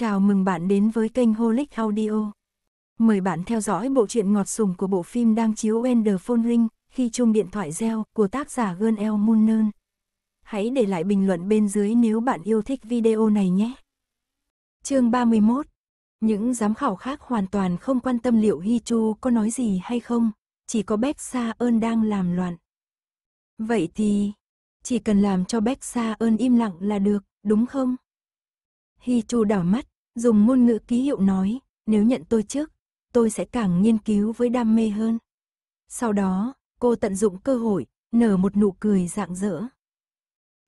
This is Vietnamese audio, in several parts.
Chào mừng bạn đến với kênh Holic Audio. Mời bạn theo dõi bộ truyện ngọt sùng của bộ phim đang chiếu Ender Ring khi chuông điện thoại reo của tác giả Gơn El Munern. Hãy để lại bình luận bên dưới nếu bạn yêu thích video này nhé. Chương 31 Những giám khảo khác hoàn toàn không quan tâm liệu Hi Chu có nói gì hay không, chỉ có Beck Sa ơn đang làm loạn. Vậy thì, chỉ cần làm cho Beck Sa ơn im lặng là được, đúng không? Hi Chu đảo mắt, Dùng ngôn ngữ ký hiệu nói, nếu nhận tôi trước, tôi sẽ càng nghiên cứu với đam mê hơn. Sau đó, cô tận dụng cơ hội, nở một nụ cười rạng rỡ.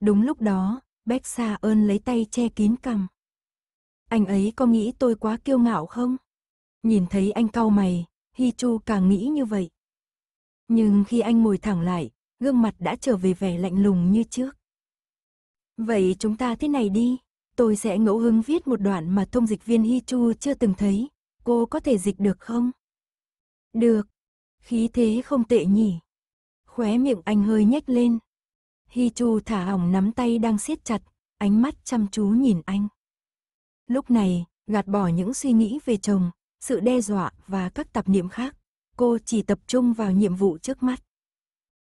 Đúng lúc đó, Bách Sa ơn lấy tay che kín cằm. Anh ấy có nghĩ tôi quá kiêu ngạo không? Nhìn thấy anh cau mày, Hi Chu càng nghĩ như vậy. Nhưng khi anh ngồi thẳng lại, gương mặt đã trở về vẻ lạnh lùng như trước. Vậy chúng ta thế này đi, Tôi sẽ ngẫu hứng viết một đoạn mà thông dịch viên Hi Chu chưa từng thấy. Cô có thể dịch được không? Được. Khí thế không tệ nhỉ. Khóe miệng anh hơi nhếch lên. Hi Chu thả hỏng nắm tay đang siết chặt, ánh mắt chăm chú nhìn anh. Lúc này, gạt bỏ những suy nghĩ về chồng, sự đe dọa và các tạp niệm khác, cô chỉ tập trung vào nhiệm vụ trước mắt.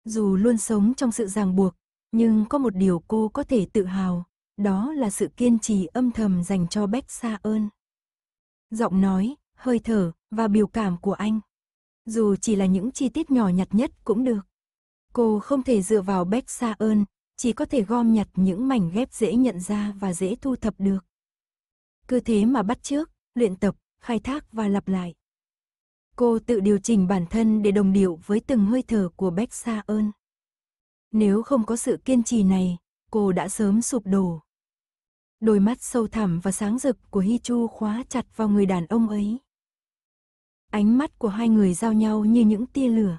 Dù luôn sống trong sự ràng buộc, nhưng có một điều cô có thể tự hào, đó là sự kiên trì âm thầm dành cho Bách Sa ơn. Giọng nói, hơi thở và biểu cảm của anh. Dù chỉ là những chi tiết nhỏ nhặt nhất cũng được. Cô không thể dựa vào Bách Sa ơn, chỉ có thể gom nhặt những mảnh ghép dễ nhận ra và dễ thu thập được. Cứ thế mà bắt trước, luyện tập, khai thác và lặp lại. Cô tự điều chỉnh bản thân để đồng điệu với từng hơi thở của Bách Sa ơn. Nếu không có sự kiên trì này, cô đã sớm sụp đổ. Đôi mắt sâu thẳm và sáng rực của Hi Chu khóa chặt vào người đàn ông ấy. Ánh mắt của hai người giao nhau như những tia lửa.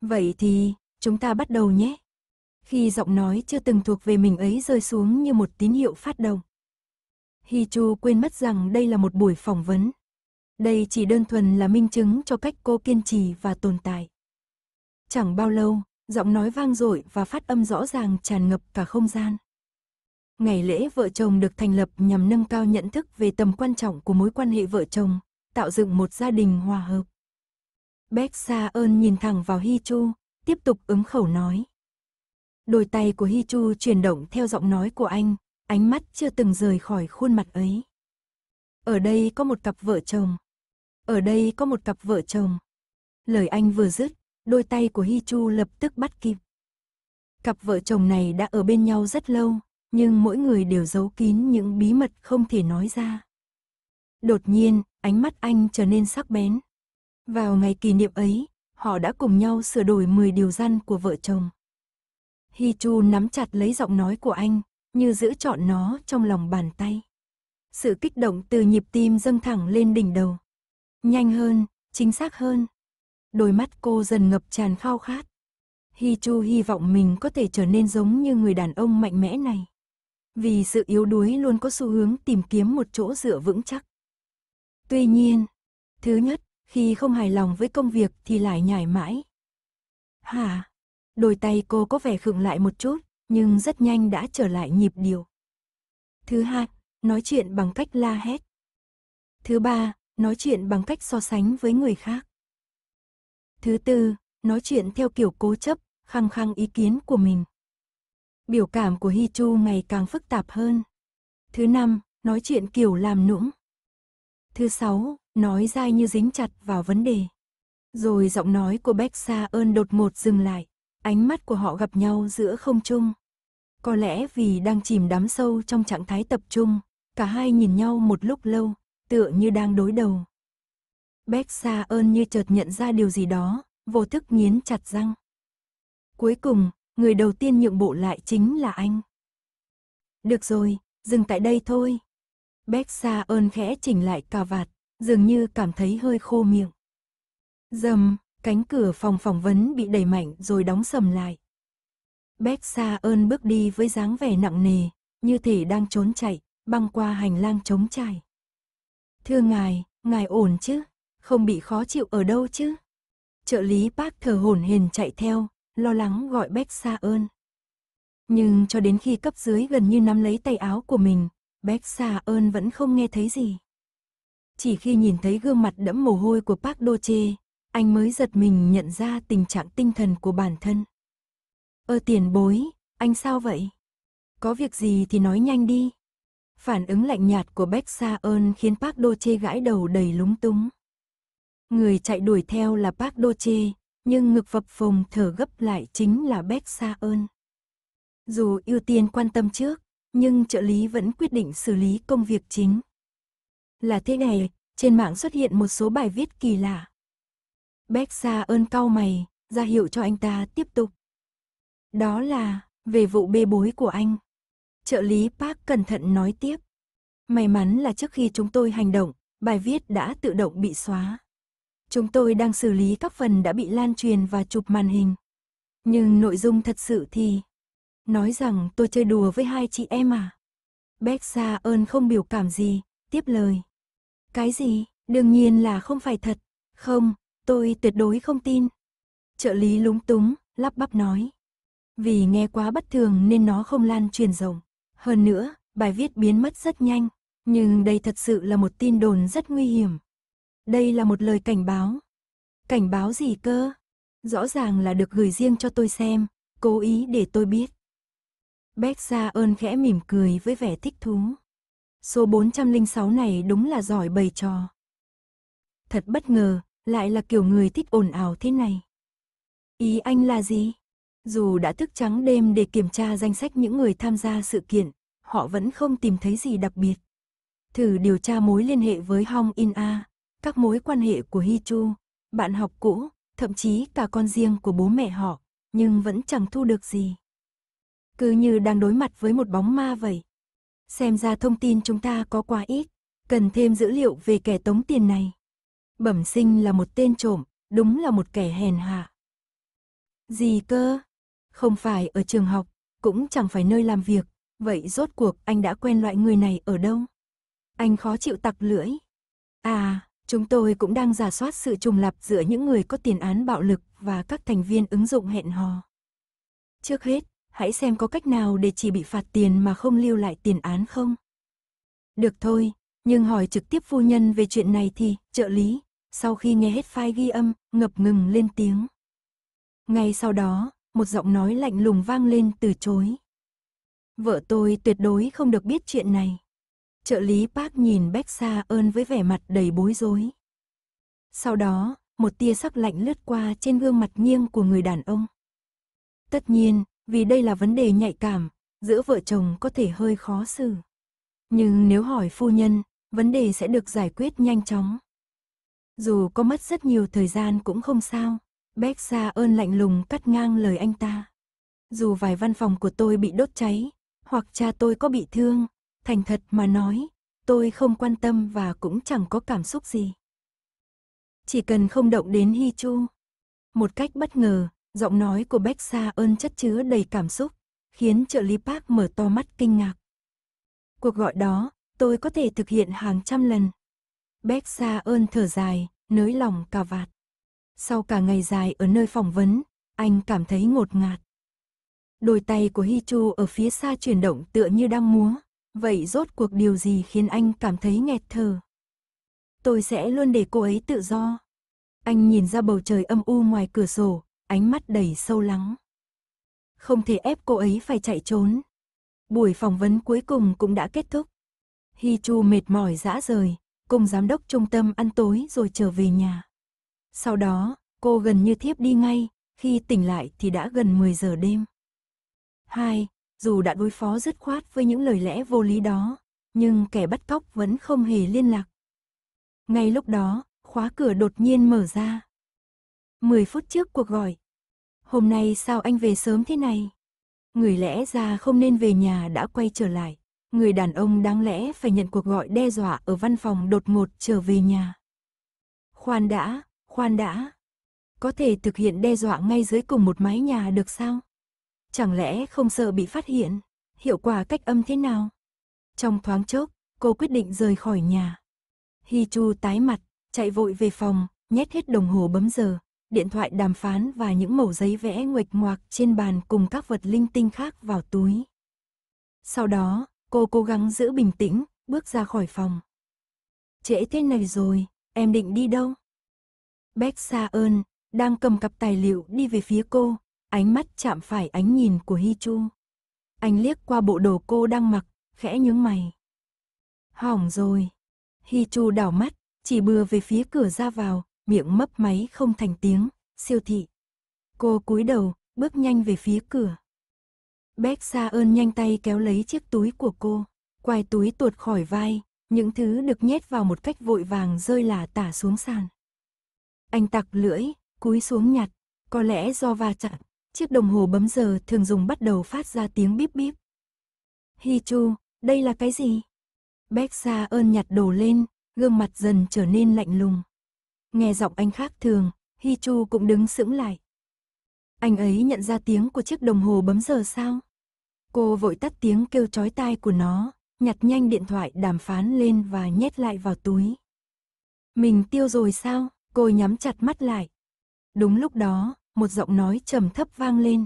Vậy thì, chúng ta bắt đầu nhé. Khi giọng nói chưa từng thuộc về mình ấy rơi xuống như một tín hiệu phát động. Hi Chu quên mất rằng đây là một buổi phỏng vấn. Đây chỉ đơn thuần là minh chứng cho cách cô kiên trì và tồn tại. Chẳng bao lâu, giọng nói vang dội và phát âm rõ ràng tràn ngập cả không gian. Ngày lễ vợ chồng được thành lập nhằm nâng cao nhận thức về tầm quan trọng của mối quan hệ vợ chồng, tạo dựng một gia đình hòa hợp. Bách Sa ơn nhìn thẳng vào Hi Chu, tiếp tục ứng khẩu nói. Đôi tay của Hi Chu chuyển động theo giọng nói của anh, ánh mắt chưa từng rời khỏi khuôn mặt ấy. Ở đây có một cặp vợ chồng. Ở đây có một cặp vợ chồng. Lời anh vừa dứt, đôi tay của Hi Chu lập tức bắt kịp. Cặp vợ chồng này đã ở bên nhau rất lâu, nhưng mỗi người đều giấu kín những bí mật không thể nói ra. Đột nhiên, ánh mắt anh trở nên sắc bén. Vào ngày kỷ niệm ấy, họ đã cùng nhau sửa đổi 10 điều răn của vợ chồng. Hi Chu nắm chặt lấy giọng nói của anh, như giữ trọn nó trong lòng bàn tay. Sự kích động từ nhịp tim dâng thẳng lên đỉnh đầu. Nhanh hơn, chính xác hơn. Đôi mắt cô dần ngập tràn khao khát. Hi Chu hy vọng mình có thể trở nên giống như người đàn ông mạnh mẽ này vì sự yếu đuối luôn có xu hướng tìm kiếm một chỗ dựa vững chắc. Tuy nhiên, thứ nhất, khi không hài lòng với công việc thì lại nhảy mãi. Hả? Đôi tay cô có vẻ khựng lại một chút, nhưng rất nhanh đã trở lại nhịp điều. Thứ hai, nói chuyện bằng cách la hét. Thứ ba, nói chuyện bằng cách so sánh với người khác. Thứ tư, nói chuyện theo kiểu cố chấp, khăng khăng ý kiến của mình. Biểu cảm của Hi Chu ngày càng phức tạp hơn. Thứ năm, nói chuyện kiểu làm nũng. Thứ sáu, nói dai như dính chặt vào vấn đề. Rồi giọng nói của Bách Sa ơn đột một dừng lại, ánh mắt của họ gặp nhau giữa không trung. Có lẽ vì đang chìm đắm sâu trong trạng thái tập trung, cả hai nhìn nhau một lúc lâu, tựa như đang đối đầu. Bách Sa ơn như chợt nhận ra điều gì đó, vô thức nghiến chặt răng. Cuối cùng, người đầu tiên nhượng bộ lại chính là anh. Được rồi, dừng tại đây thôi. Bách Sa ơn khẽ chỉnh lại cà vạt, dường như cảm thấy hơi khô miệng. Dầm, cánh cửa phòng phỏng vấn bị đẩy mạnh rồi đóng sầm lại. Bách Sa ơn bước đi với dáng vẻ nặng nề, như thể đang trốn chạy, băng qua hành lang trống trải. Thưa ngài, ngài ổn chứ? Không bị khó chịu ở đâu chứ? Trợ lý bác thở hổn hển chạy theo, lo lắng gọi Beck xa ơn. Nhưng cho đến khi cấp dưới gần như nắm lấy tay áo của mình, Beck xa ơn vẫn không nghe thấy gì. Chỉ khi nhìn thấy gương mặt đẫm mồ hôi của Park Do Chê, anh mới giật mình nhận ra tình trạng tinh thần của bản thân. Ơ tiền bối, anh sao vậy? Có việc gì thì nói nhanh đi. Phản ứng lạnh nhạt của Beck Sa ơn khiến Park Do Chê gãi đầu đầy lúng túng. Người chạy đuổi theo là Park Do Chê, nhưng ngực phập phồng thở gấp lại chính là Bách Sa ơn. Dù ưu tiên quan tâm trước, nhưng trợ lý vẫn quyết định xử lý công việc chính. Là thế này, trên mạng xuất hiện một số bài viết kỳ lạ. Bách Sa ơn cau mày, ra hiệu cho anh ta tiếp tục. Đó là, về vụ bê bối của anh. Trợ lý Park cẩn thận nói tiếp. May mắn là trước khi chúng tôi hành động, bài viết đã tự động bị xóa. Chúng tôi đang xử lý các phần đã bị lan truyền và chụp màn hình. Nhưng nội dung thật sự thì... Nói rằng tôi chơi đùa với hai chị em à? Beck Sa ơn không biểu cảm gì, tiếp lời. Cái gì? Đương nhiên là không phải thật. Không, tôi tuyệt đối không tin. Trợ lý lúng túng, lắp bắp nói. Vì nghe quá bất thường nên nó không lan truyền rộng. Hơn nữa, bài viết biến mất rất nhanh. Nhưng đây thật sự là một tin đồn rất nguy hiểm. Đây là một lời cảnh báo. Cảnh báo gì cơ? Rõ ràng là được gửi riêng cho tôi xem, cố ý để tôi biết. Bách Gia ơn khẽ mỉm cười với vẻ thích thú. Số 406 này đúng là giỏi bày trò. Thật bất ngờ, lại là kiểu người thích ồn ào thế này. Ý anh là gì? Dù đã thức trắng đêm để kiểm tra danh sách những người tham gia sự kiện, họ vẫn không tìm thấy gì đặc biệt. Thử điều tra mối liên hệ với Hong In A, các mối quan hệ của Hi Chu, bạn học cũ, thậm chí cả con riêng của bố mẹ họ, nhưng vẫn chẳng thu được gì. Cứ như đang đối mặt với một bóng ma vậy. Xem ra thông tin chúng ta có quá ít, cần thêm dữ liệu về kẻ tống tiền này. Bẩm sinh là một tên trộm, đúng là một kẻ hèn hạ. Gì cơ? Không phải ở trường học, cũng chẳng phải nơi làm việc, vậy rốt cuộc anh đã quen loại người này ở đâu? Anh khó chịu tặc lưỡi. À, Chúng tôi cũng đang giả soát sự trùng lập giữa những người có tiền án bạo lực và các thành viên ứng dụng hẹn hò. Trước hết, hãy xem có cách nào để chỉ bị phạt tiền mà không lưu lại tiền án không. Được thôi, nhưng hỏi trực tiếp phu nhân về chuyện này thì, trợ lý, sau khi nghe hết file ghi âm, ngập ngừng lên tiếng. Ngay sau đó, một giọng nói lạnh lùng vang lên từ chối. Vợ tôi tuyệt đối không được biết chuyện này. Trợ lý Park nhìn Bách Sa ơn với vẻ mặt đầy bối rối. Sau đó, một tia sắc lạnh lướt qua trên gương mặt nghiêng của người đàn ông. Tất nhiên, vì đây là vấn đề nhạy cảm, giữa vợ chồng có thể hơi khó xử. Nhưng nếu hỏi phu nhân, vấn đề sẽ được giải quyết nhanh chóng. Dù có mất rất nhiều thời gian cũng không sao, Bách Sa ơn lạnh lùng cắt ngang lời anh ta. Dù vài văn phòng của tôi bị đốt cháy, hoặc cha tôi có bị thương, thành thật mà nói, tôi không quan tâm và cũng chẳng có cảm xúc gì. Chỉ cần không động đến Hi Chu. Một cách bất ngờ, giọng nói của Bách Sa ơn chất chứa đầy cảm xúc, khiến trợ lý Park mở to mắt kinh ngạc. Cuộc gọi đó, tôi có thể thực hiện hàng trăm lần. Bách Sa ơn thở dài, nới lòng cà vạt. Sau cả ngày dài ở nơi phỏng vấn, anh cảm thấy ngột ngạt. Đôi tay của Hi Chu ở phía xa chuyển động tựa như đang múa. Vậy rốt cuộc điều gì khiến anh cảm thấy nghẹt thở? Tôi sẽ luôn để cô ấy tự do. Anh nhìn ra bầu trời âm u ngoài cửa sổ, ánh mắt đầy sâu lắng. Không thể ép cô ấy phải chạy trốn. Buổi phỏng vấn cuối cùng cũng đã kết thúc. Hi Chu mệt mỏi dã rời, cùng giám đốc trung tâm ăn tối rồi trở về nhà. Sau đó, cô gần như thiếp đi ngay, khi tỉnh lại thì đã gần 10 giờ đêm. 2 dù đã đối phó dứt khoát với những lời lẽ vô lý đó, nhưng kẻ bắt cóc vẫn không hề liên lạc. Ngay lúc đó, khóa cửa đột nhiên mở ra. mười phút trước cuộc gọi. Hôm nay sao anh về sớm thế này? Người lẽ ra không nên về nhà đã quay trở lại. Người đàn ông đáng lẽ phải nhận cuộc gọi đe dọa ở văn phòng đột ngột trở về nhà. Khoan đã, khoan đã. Có thể thực hiện đe dọa ngay dưới cùng một mái nhà được sao? Chẳng lẽ không sợ bị phát hiện? Hiệu quả cách âm thế nào? Trong thoáng chốc, cô quyết định rời khỏi nhà. Hi Chu tái mặt, chạy vội về phòng, nhét hết đồng hồ bấm giờ, điện thoại đàm phán và những mẩu giấy vẽ nguệch ngoạc trên bàn cùng các vật linh tinh khác vào túi. Sau đó, cô cố gắng giữ bình tĩnh, bước ra khỏi phòng. Trễ thế này rồi, em định đi đâu? Bách Sa ơn, đang cầm cặp tài liệu đi về phía cô, Ánh mắt chạm phải ánh nhìn của Hi Chu. Anh liếc qua bộ đồ cô đang mặc, khẽ nhướng mày. Hỏng rồi. Hi Chu đảo mắt, chỉ bừa về phía cửa ra vào, miệng mấp máy không thành tiếng, siêu thị. Cô cúi đầu, bước nhanh về phía cửa. Bách Sa ơn nhanh tay kéo lấy chiếc túi của cô, quai túi tuột khỏi vai, những thứ được nhét vào một cách vội vàng rơi lả tả xuống sàn. Anh tặc lưỡi, cúi xuống nhặt, có lẽ do va chạm, Chiếc đồng hồ bấm giờ thường dùng bắt đầu phát ra tiếng bíp bíp. Hi Chu, đây là cái gì? Bách Sa ơn nhặt đồ lên, gương mặt dần trở nên lạnh lùng. Nghe giọng anh khác thường, Hi Chu cũng đứng sững lại. Anh ấy nhận ra tiếng của chiếc đồng hồ bấm giờ sao? Cô vội tắt tiếng kêu chói tai của nó, nhặt nhanh điện thoại đàm phán lên và nhét lại vào túi. Mình tiêu rồi sao? Cô nhắm chặt mắt lại. Đúng lúc đó, một giọng nói trầm thấp vang lên.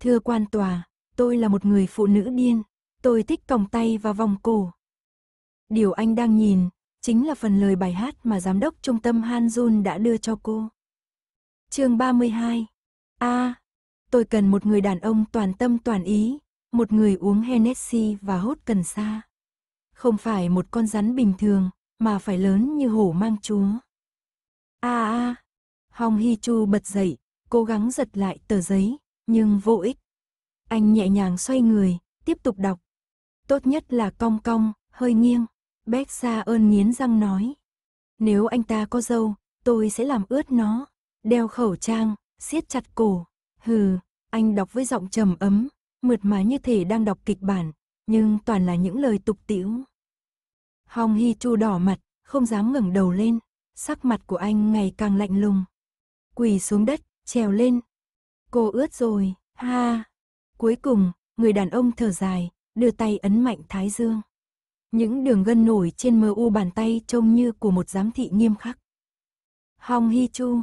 Thưa quan tòa, tôi là một người phụ nữ điên, tôi thích còng tay và vòng cổ. Điều anh đang nhìn, chính là phần lời bài hát mà giám đốc trung tâm Han Jun đã đưa cho cô. chương 32 A. À, tôi cần một người đàn ông toàn tâm toàn ý, một người uống Hennessy và hốt cần sa. Không phải một con rắn bình thường, mà phải lớn như hổ mang chúa. A à, a, à. Hong Hi Chu bật dậy, cố gắng giật lại tờ giấy, nhưng vô ích. Anh nhẹ nhàng xoay người, tiếp tục đọc. Tốt nhất là cong cong, hơi nghiêng. Bét xa ơn nghiến răng nói. Nếu anh ta có dâu, tôi sẽ làm ướt nó. Đeo khẩu trang, siết chặt cổ. Hừ, anh đọc với giọng trầm ấm, mượt mà như thể đang đọc kịch bản, nhưng toàn là những lời tục tĩu. Hong Hi Chu đỏ mặt, không dám ngẩng đầu lên, sắc mặt của anh ngày càng lạnh lùng. Quỳ xuống đất, trèo lên. Cô ướt rồi, ha. Cuối cùng, người đàn ông thở dài, đưa tay ấn mạnh thái dương. Những đường gân nổi trên mờ u bàn tay trông như của một giám thị nghiêm khắc. Hong Hi Chu.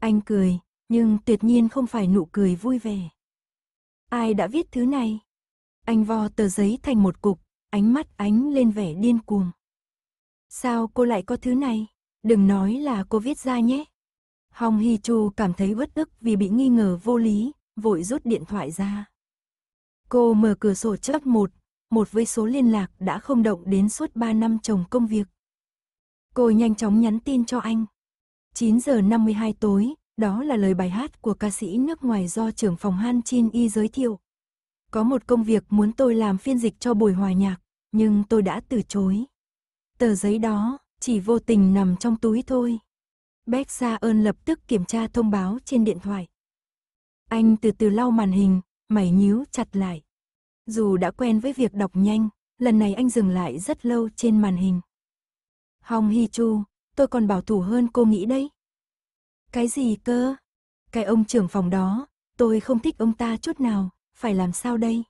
Anh cười, nhưng tuyệt nhiên không phải nụ cười vui vẻ. Ai đã viết thứ này? Anh vo tờ giấy thành một cục, ánh mắt ánh lên vẻ điên cuồng. Sao cô lại có thứ này? Đừng nói là cô viết ra nhé. Hong Hi Chu cảm thấy bất ức vì bị nghi ngờ vô lý, vội rút điện thoại ra. Cô mở cửa sổ chớp một, một với số liên lạc đã không động đến suốt 3 năm chồng công việc. Cô nhanh chóng nhắn tin cho anh. 9 giờ 52 tối, đó là lời bài hát của ca sĩ nước ngoài do trưởng phòng Han Chin Y giới thiệu. Có một công việc muốn tôi làm phiên dịch cho buổi hòa nhạc, nhưng tôi đã từ chối. Tờ giấy đó chỉ vô tình nằm trong túi thôi. Beck Sa ơn lập tức kiểm tra thông báo trên điện thoại. Anh từ từ lau màn hình, mày nhíu chặt lại. Dù đã quen với việc đọc nhanh, lần này anh dừng lại rất lâu trên màn hình. Hong Hi Chu, tôi còn bảo thủ hơn cô nghĩ đấy. Cái gì cơ? Cái ông trưởng phòng đó, tôi không thích ông ta chút nào, phải làm sao đây?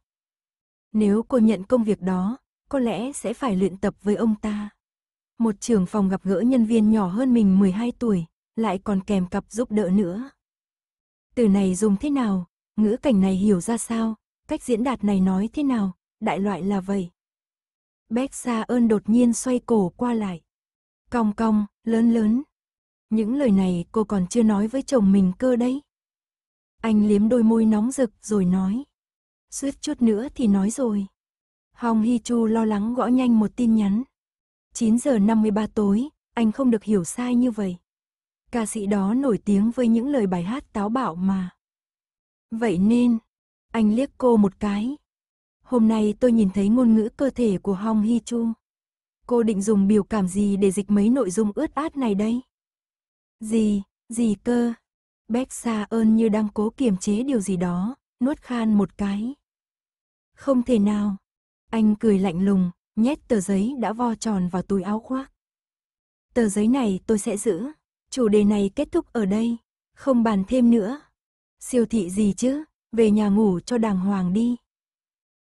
Nếu cô nhận công việc đó, có lẽ sẽ phải luyện tập với ông ta. Một trưởng phòng gặp gỡ nhân viên nhỏ hơn mình 12 tuổi, lại còn kèm cặp giúp đỡ nữa. Từ này dùng thế nào, ngữ cảnh này hiểu ra sao, cách diễn đạt này nói thế nào, đại loại là vậy. Bách Sa ơn đột nhiên xoay cổ qua lại. Cong cong, lớn lớn. Những lời này cô còn chưa nói với chồng mình cơ đấy. Anh liếm đôi môi nóng rực rồi nói. Suýt chút nữa thì nói rồi. Hong Hi Chu lo lắng gõ nhanh một tin nhắn. 9 giờ 53 tối, anh không được hiểu sai như vậy. Ca sĩ đó nổi tiếng với những lời bài hát táo bạo mà. Vậy nên, anh liếc cô một cái. Hôm nay tôi nhìn thấy ngôn ngữ cơ thể của Hong Hi Chu. Cô định dùng biểu cảm gì để dịch mấy nội dung ướt át này đây? Gì, gì cơ? Bách xa ơn như đang cố kiềm chế điều gì đó, nuốt khan một cái. Không thể nào. Anh cười lạnh lùng, nhét tờ giấy đã vo tròn vào túi áo khoác. Tờ giấy này tôi sẽ giữ. Chủ đề này kết thúc ở đây, không bàn thêm nữa. Siêu thị gì chứ, về nhà ngủ cho đàng hoàng đi.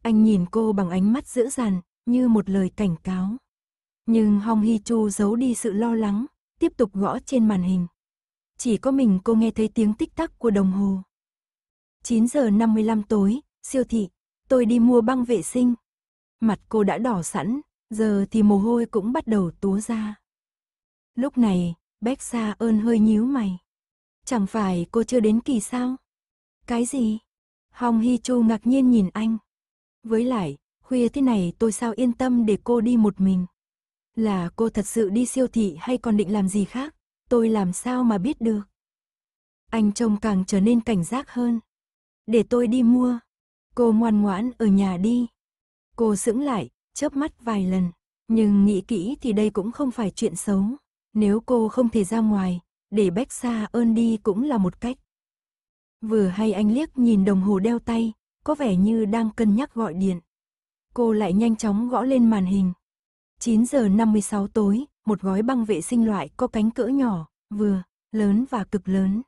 Anh nhìn cô bằng ánh mắt dữ dằn, như một lời cảnh cáo. Nhưng Hong Hi Chu giấu đi sự lo lắng, tiếp tục gõ trên màn hình. Chỉ có mình cô nghe thấy tiếng tích tắc của đồng hồ. 9 giờ 55 tối, siêu thị, tôi đi mua băng vệ sinh. Mặt cô đã đỏ sẵn, giờ thì mồ hôi cũng bắt đầu túa ra. Lúc này, Bách Sa ơn hơi nhíu mày. Chẳng phải cô chưa đến kỳ sao? Cái gì? Hong Hi Chu ngạc nhiên nhìn anh. Với lại, khuya thế này tôi sao yên tâm để cô đi một mình? Là cô thật sự đi siêu thị hay còn định làm gì khác? Tôi làm sao mà biết được? Anh trông càng trở nên cảnh giác hơn. Để tôi đi mua. Cô ngoan ngoãn ở nhà đi. Cô sững lại, chớp mắt vài lần. Nhưng nghĩ kỹ thì đây cũng không phải chuyện xấu. Nếu cô không thể ra ngoài, để Bách Sa ơn đi cũng là một cách. Vừa hay anh liếc nhìn đồng hồ đeo tay, có vẻ như đang cân nhắc gọi điện. Cô lại nhanh chóng gõ lên màn hình. 9 giờ 56 tối, một gói băng vệ sinh loại có cánh cỡ nhỏ, vừa, lớn và cực lớn.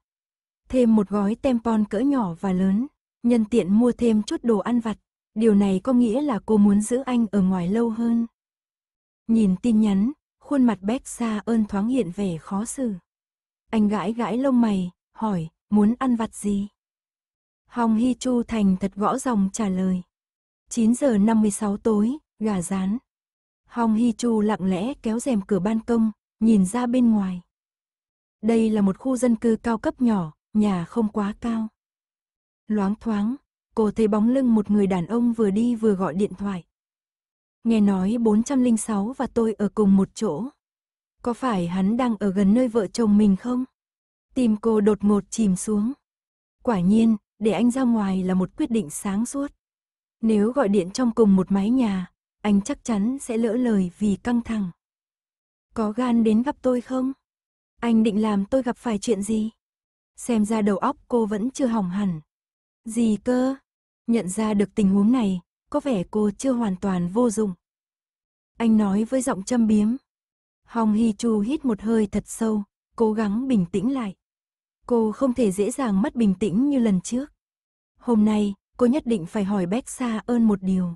Thêm một gói tempon cỡ nhỏ và lớn, nhân tiện mua thêm chút đồ ăn vặt. Điều này có nghĩa là cô muốn giữ anh ở ngoài lâu hơn. Nhìn tin nhắn, khuôn mặt Bách Sa ơn thoáng hiện vẻ khó xử. Anh gãi gãi lông mày, hỏi, muốn ăn vặt gì? Hồng Hy Chu thành thật gõ dòng trả lời. 9 giờ 56 tối, gà rán. Hồng Hy Chu lặng lẽ kéo rèm cửa ban công, nhìn ra bên ngoài. Đây là một khu dân cư cao cấp nhỏ, nhà không quá cao. Loáng thoáng, cô thấy bóng lưng một người đàn ông vừa đi vừa gọi điện thoại. Nghe nói 406 và tôi ở cùng một chỗ. Có phải hắn đang ở gần nơi vợ chồng mình không? Tìm cô đột ngột chìm xuống. Quả nhiên, để anh ra ngoài là một quyết định sáng suốt. Nếu gọi điện trong cùng một mái nhà, anh chắc chắn sẽ lỡ lời vì căng thẳng. Có gan đến gặp tôi không? Anh định làm tôi gặp phải chuyện gì? Xem ra đầu óc cô vẫn chưa hỏng hẳn. Gì cơ? Nhận ra được tình huống này, có vẻ cô chưa hoàn toàn vô dụng. Anh nói với giọng châm biếm. Hong Hi Chu hít một hơi thật sâu, cố gắng bình tĩnh lại. Cô không thể dễ dàng mất bình tĩnh như lần trước. Hôm nay, cô nhất định phải hỏi Bách Sa ơn một điều.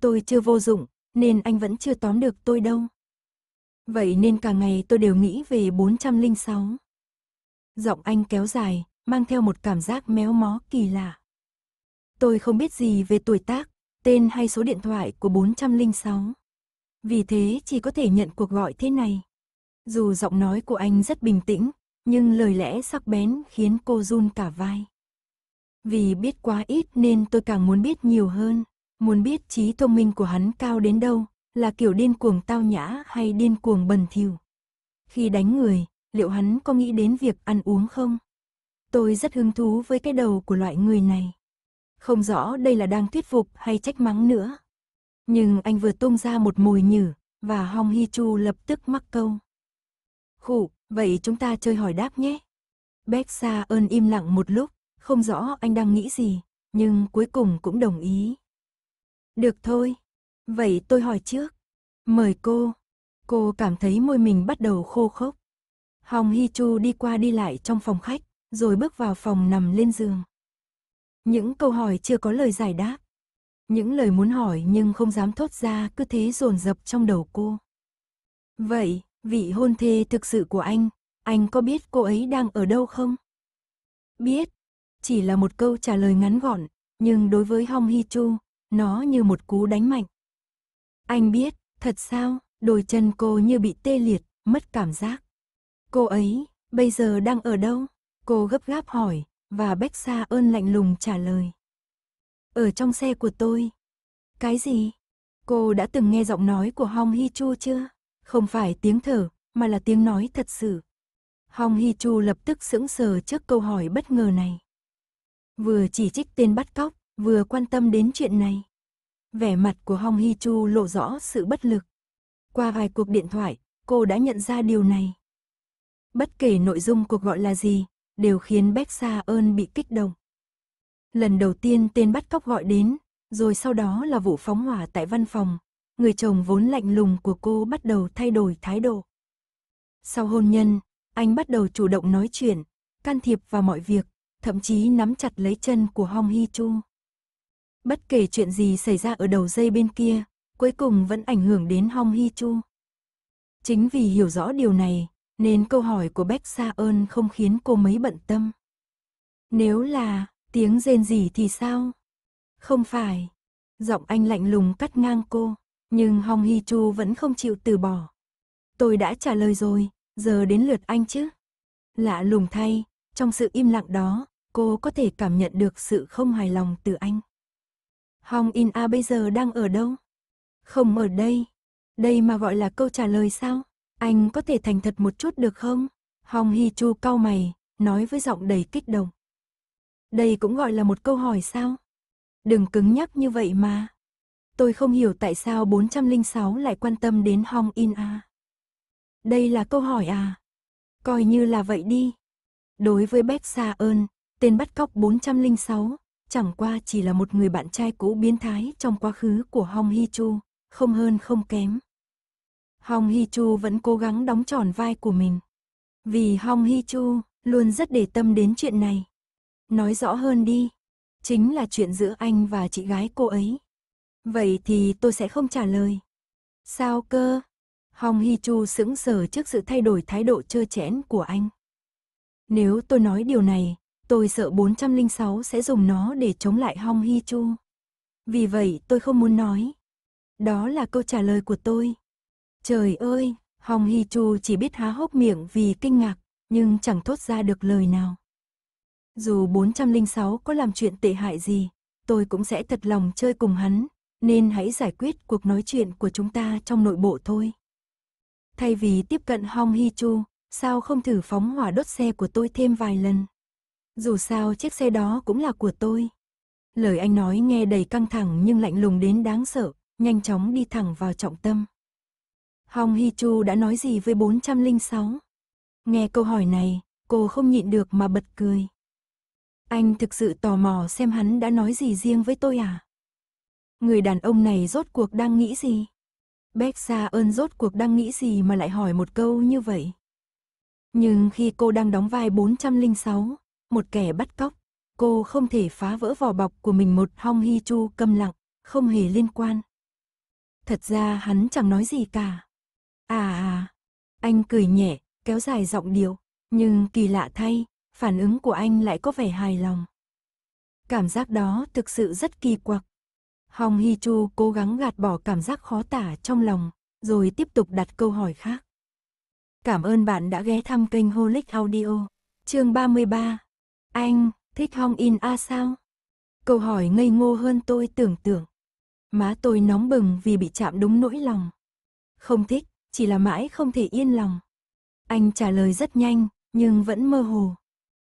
Tôi chưa vô dụng, nên anh vẫn chưa tóm được tôi đâu. Vậy nên cả ngày tôi đều nghĩ về 406. Giọng anh kéo dài, mang theo một cảm giác méo mó kỳ lạ. Tôi không biết gì về tuổi tác, tên hay số điện thoại của 406. Vì thế chỉ có thể nhận cuộc gọi thế này. Dù giọng nói của anh rất bình tĩnh, nhưng lời lẽ sắc bén khiến cô run cả vai. Vì biết quá ít nên tôi càng muốn biết nhiều hơn, muốn biết trí thông minh của hắn cao đến đâu, là kiểu điên cuồng tao nhã hay điên cuồng bần thiểu. Khi đánh người, liệu hắn có nghĩ đến việc ăn uống không? Tôi rất hứng thú với cái đầu của loại người này không rõ đây là đang thuyết phục hay trách mắng nữa. Nhưng anh vừa tung ra một mùi nhử, và Hong Hi Chu lập tức mắc câu. Khủ, vậy chúng ta chơi hỏi đáp nhé. Bách Sa ơn im lặng một lúc, không rõ anh đang nghĩ gì, nhưng cuối cùng cũng đồng ý. Được thôi, vậy tôi hỏi trước. Mời cô. Cô cảm thấy môi mình bắt đầu khô khốc. Hong Hi Chu đi qua đi lại trong phòng khách, rồi bước vào phòng nằm lên giường. Những câu hỏi chưa có lời giải đáp. Những lời muốn hỏi nhưng không dám thốt ra cứ thế dồn dập trong đầu cô. Vậy, vị hôn thê thực sự của anh, anh có biết cô ấy đang ở đâu không? Biết. Chỉ là một câu trả lời ngắn gọn, nhưng đối với Hong Hi Chu, nó như một cú đánh mạnh. Anh biết, thật sao, đôi chân cô như bị tê liệt, mất cảm giác. Cô ấy, bây giờ đang ở đâu? Cô gấp gáp hỏi, và Bách Sa ơn lạnh lùng trả lời. Ở trong xe của tôi. Cái gì? Cô đã từng nghe giọng nói của Hong Hi Chu chưa? Không phải tiếng thở, mà là tiếng nói thật sự. Hong Hi Chu lập tức sững sờ trước câu hỏi bất ngờ này. Vừa chỉ trích tên bắt cóc, vừa quan tâm đến chuyện này. Vẻ mặt của Hong Hi Chu lộ rõ sự bất lực. Qua vài cuộc điện thoại, cô đã nhận ra điều này. Bất kể nội dung cuộc gọi là gì, đều khiến Bách Sa ơn bị kích động. Lần đầu tiên tên bắt cóc gọi đến, rồi sau đó là vụ phóng hỏa tại văn phòng, người chồng vốn lạnh lùng của cô bắt đầu thay đổi thái độ. Sau hôn nhân, anh bắt đầu chủ động nói chuyện, can thiệp vào mọi việc, thậm chí nắm chặt lấy chân của Hong Hi Chu. Bất kể chuyện gì xảy ra ở đầu dây bên kia, cuối cùng vẫn ảnh hưởng đến Hong Hi Chu. Chính vì hiểu rõ điều này, nên câu hỏi của Bách Sa ơn không khiến cô mấy bận tâm. Nếu là tiếng rên rỉ thì sao? Không phải. Giọng anh lạnh lùng cắt ngang cô, nhưng Hong Hi Chu vẫn không chịu từ bỏ. Tôi đã trả lời rồi, giờ đến lượt anh chứ. Lạ lùng thay, trong sự im lặng đó, cô có thể cảm nhận được sự không hài lòng từ anh. Hong In A bây giờ đang ở đâu? Không ở đây. Đây mà gọi là câu trả lời sao? Anh có thể thành thật một chút được không? Hong Hi Chu cau mày, nói với giọng đầy kích động. Đây cũng gọi là một câu hỏi sao? Đừng cứng nhắc như vậy mà. Tôi không hiểu tại sao 406 lại quan tâm đến Hong In A. Đây là câu hỏi à? Coi như là vậy đi. Đối với Beck Sa ơn, tên bắt cóc 406, chẳng qua chỉ là một người bạn trai cũ biến thái trong quá khứ của Hong Hi Chu, không hơn không kém. Hong Hi Chu vẫn cố gắng đóng tròn vai của mình. Vì Hong Hi Chu luôn rất để tâm đến chuyện này. Nói rõ hơn đi, chính là chuyện giữa anh và chị gái cô ấy. Vậy thì tôi sẽ không trả lời. Sao cơ? Hong Hi Chu sững sờ trước sự thay đổi thái độ trơ trẽn của anh. Nếu tôi nói điều này, tôi sợ 406 sẽ dùng nó để chống lại Hong Hi Chu. Vì vậy tôi không muốn nói. Đó là câu trả lời của tôi. Trời ơi, Hong Hi Chu chỉ biết há hốc miệng vì kinh ngạc, nhưng chẳng thốt ra được lời nào. Dù 406 có làm chuyện tệ hại gì, tôi cũng sẽ thật lòng chơi cùng hắn, nên hãy giải quyết cuộc nói chuyện của chúng ta trong nội bộ thôi. Thay vì tiếp cận Hong Hi Chu, sao không thử phóng hỏa đốt xe của tôi thêm vài lần? Dù sao chiếc xe đó cũng là của tôi. Lời anh nói nghe đầy căng thẳng nhưng lạnh lùng đến đáng sợ, nhanh chóng đi thẳng vào trọng tâm. Hong Hi Chu đã nói gì với 406? Nghe câu hỏi này, cô không nhịn được mà bật cười. Anh thực sự tò mò xem hắn đã nói gì riêng với tôi à? Người đàn ông này rốt cuộc đang nghĩ gì? Bách Sa ơn rốt cuộc đang nghĩ gì mà lại hỏi một câu như vậy? Nhưng khi cô đang đóng vai 406, một kẻ bắt cóc, cô không thể phá vỡ vỏ bọc của mình một Hong Hi Chu câm lặng, không hề liên quan. Thật ra hắn chẳng nói gì cả. À à, anh cười nhẹ, kéo dài giọng điệu, nhưng kỳ lạ thay, phản ứng của anh lại có vẻ hài lòng. Cảm giác đó thực sự rất kỳ quặc. Hong Hi Chu cố gắng gạt bỏ cảm giác khó tả trong lòng, rồi tiếp tục đặt câu hỏi khác. Cảm ơn bạn đã ghé thăm kênh Holic Audio. Chương 33. Anh thích Hong In A sao? Câu hỏi ngây ngô hơn tôi tưởng tượng. Má tôi nóng bừng vì bị chạm đúng nỗi lòng. Không thích, chỉ là mãi không thể yên lòng. Anh trả lời rất nhanh, nhưng vẫn mơ hồ.